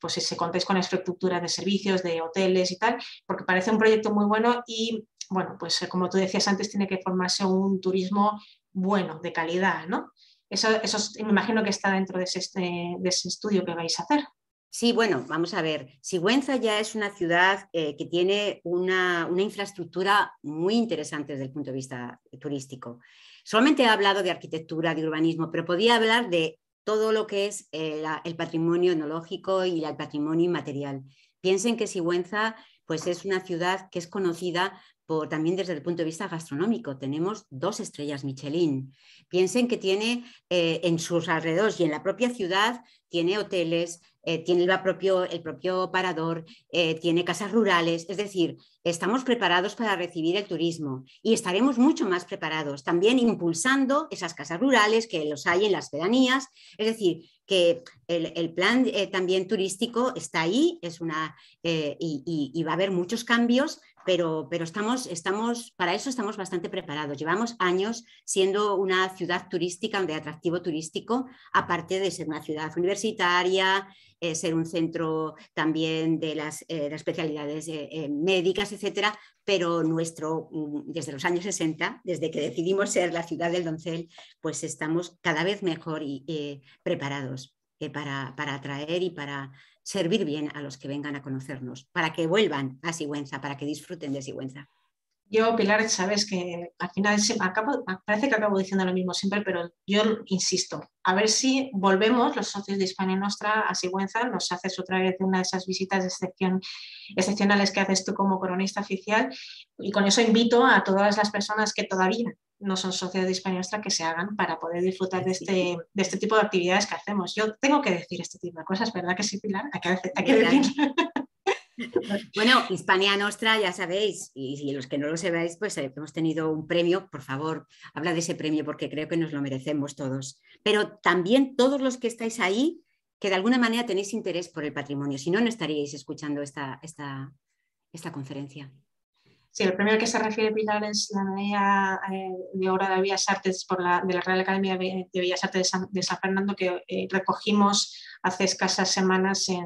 pues si contáis con estructura de servicios, de hoteles y tal, porque parece un proyecto muy bueno y, bueno, pues eh, como tú decías antes, tiene que formarse un turismo bueno, de calidad, ¿no? Eso, me imagino que está dentro eh, de ese, estudio que vais a hacer. Sí, bueno, vamos a ver. Sigüenza ya es una ciudad eh, que tiene una, infraestructura muy interesante desde el punto de vista turístico. Solamente he hablado de arquitectura, de urbanismo, pero podía hablar de todo lo que es eh, el patrimonio etnológico y el patrimonio inmaterial. Piensen que Sigüenza pues, es una ciudad que es conocida también desde el punto de vista gastronómico. Tenemos dos estrellas Michelin. Piensen que tiene eh, en sus alrededores y en la propia ciudad, tiene hoteles, eh, tiene el propio parador, eh, tiene casas rurales. Es decir, estamos preparados para recibir el turismo y estaremos mucho más preparados, también impulsando esas casas rurales que los hay en las pedanías. Es decir, que el, plan también turístico está ahí es una, y va a haber muchos cambios, pero, estamos, estamos, para eso estamos bastante preparados. Llevamos años siendo una ciudad turística, de atractivo turístico, aparte de ser una ciudad universitaria, eh, ser un centro también de las, eh, especialidades eh, médicas, etcétera, pero nuestro, mm, desde los años 60, desde que decidimos ser la ciudad del doncel, pues estamos cada vez mejor y, preparados. Eh, para, atraer y para servir bien a los que vengan a conocernos, para que vuelvan a Sigüenza, para que disfruten de Sigüenza. Yo, Pilar, sabes que al final parece que acabo diciendo lo mismo siempre, pero yo insisto, a ver si volvemos los socios de Hispania Nostra a Sigüenza, nos haces otra vez una de esas visitas excepción, excepcionales que haces tú como coronista oficial y con eso invito a todas las personas que todavía no son socios de Hispania Nostra que se hagan para poder disfrutar este, de este, tipo de actividades que hacemos. Yo tengo que decir este tipo de cosas, ¿verdad que sí, Pilar? Hay que, Bueno, Hispania Nostra, ya sabéis, y, los que no lo sabéis, pues eh, hemos tenido un premio, por favor, habla de ese premio porque creo que nos lo merecemos todos. Pero también todos los que estáis ahí, que de alguna manera tenéis interés por el patrimonio, si no, no estaríais escuchando esta, esta, esta conferencia. Sí, el premio al que se refiere Pilar es la medalla eh, de obra de Bellas Artes la, de la Real Academia de Bellas Artes de San, Fernando que eh, recogimos hace escasas semanas en,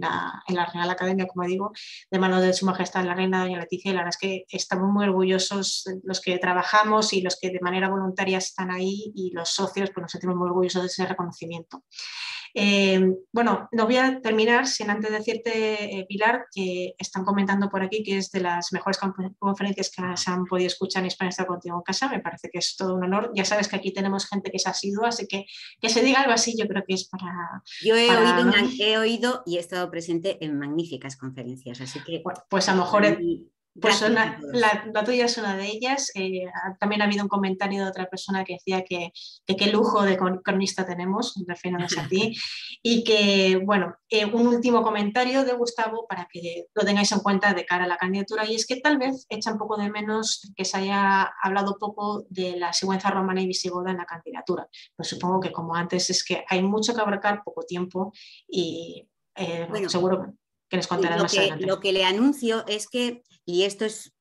la, en, la, Real Academia, como digo, de mano de Su Majestad la Reina Doña Leticia. Y la verdad es que estamos muy orgullosos los que trabajamos y los que de manera voluntaria están ahí y los socios, pues nos sentimos muy orgullosos de ese reconocimiento. Eh, bueno, no voy a terminar sin antes decirte, eh, Pilar, que están comentando por aquí que es de las mejores conferencias que se han podido escuchar en España estar contigo en casa. Me parece que es todo un honor. Ya sabes que aquí tenemos gente que es asidua, así que que se diga algo así, yo creo que es para. Yo he, Oído, y he estado presente en magníficas conferencias, así que. pues a lo mejor. Pues la, tuya es una de ellas. Eh, también ha habido un comentario de otra persona que decía que, qué lujo de cronista tenemos, refiriéndose a ti. Y que, bueno, eh, un último comentario de Gustavo para que lo tengáis en cuenta de cara a la candidatura. Y es que tal vez echa un poco de menos que se haya hablado poco de la secuencia romana y visigoda en la candidatura. Pues supongo que, como antes, es que hay mucho que abarcar, poco tiempo y eh, seguro que lo que, le anuncio es que, y esto es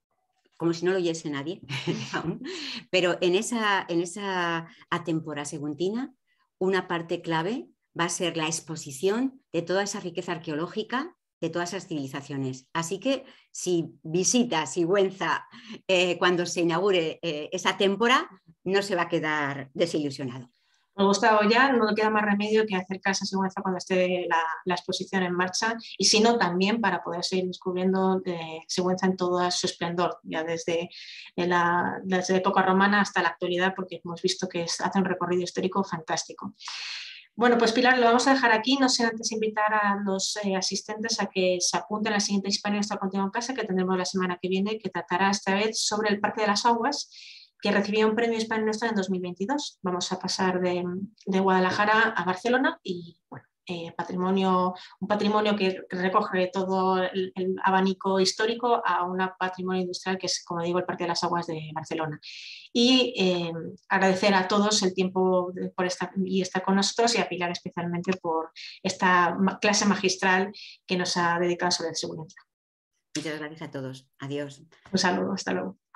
como si no lo oyese nadie pero en esa, en esa atempora seguntina, una parte clave va a ser la exposición de toda esa riqueza arqueológica de todas esas civilizaciones. Así que si visita, Sigüenza eh, cuando se inaugure eh, esa temporada, no se va a quedar desilusionado ha gustado ya, no queda más remedio que acercarse a Següenza cuando esté la, exposición en marcha y si no también para poder seguir descubriendo eh, en todo su esplendor, ya desde, eh, la, época romana hasta la actualidad, porque hemos visto que hace un recorrido histórico fantástico. Bueno, pues Pilar, lo vamos a dejar aquí, no sé antes invitar a los eh, asistentes a que se apunten a la siguiente Hispania hasta continua en casa que tendremos la semana que viene, que tratará esta vez sobre el Parque de las Aguas que recibió un premio Hispano Nuestra en 2022. Vamos a pasar de, Guadalajara a Barcelona y eh, patrimonio, un patrimonio que recoge todo el, abanico histórico a un patrimonio industrial que es, como digo, el Parque de las Aguas de Barcelona. Y eh, agradecer a todos el tiempo por estar, y estar con nosotros y a Pilar especialmente por esta clase magistral que nos ha dedicado sobre seguridad. Muchas gracias a todos. Adiós. Un saludo. Hasta luego.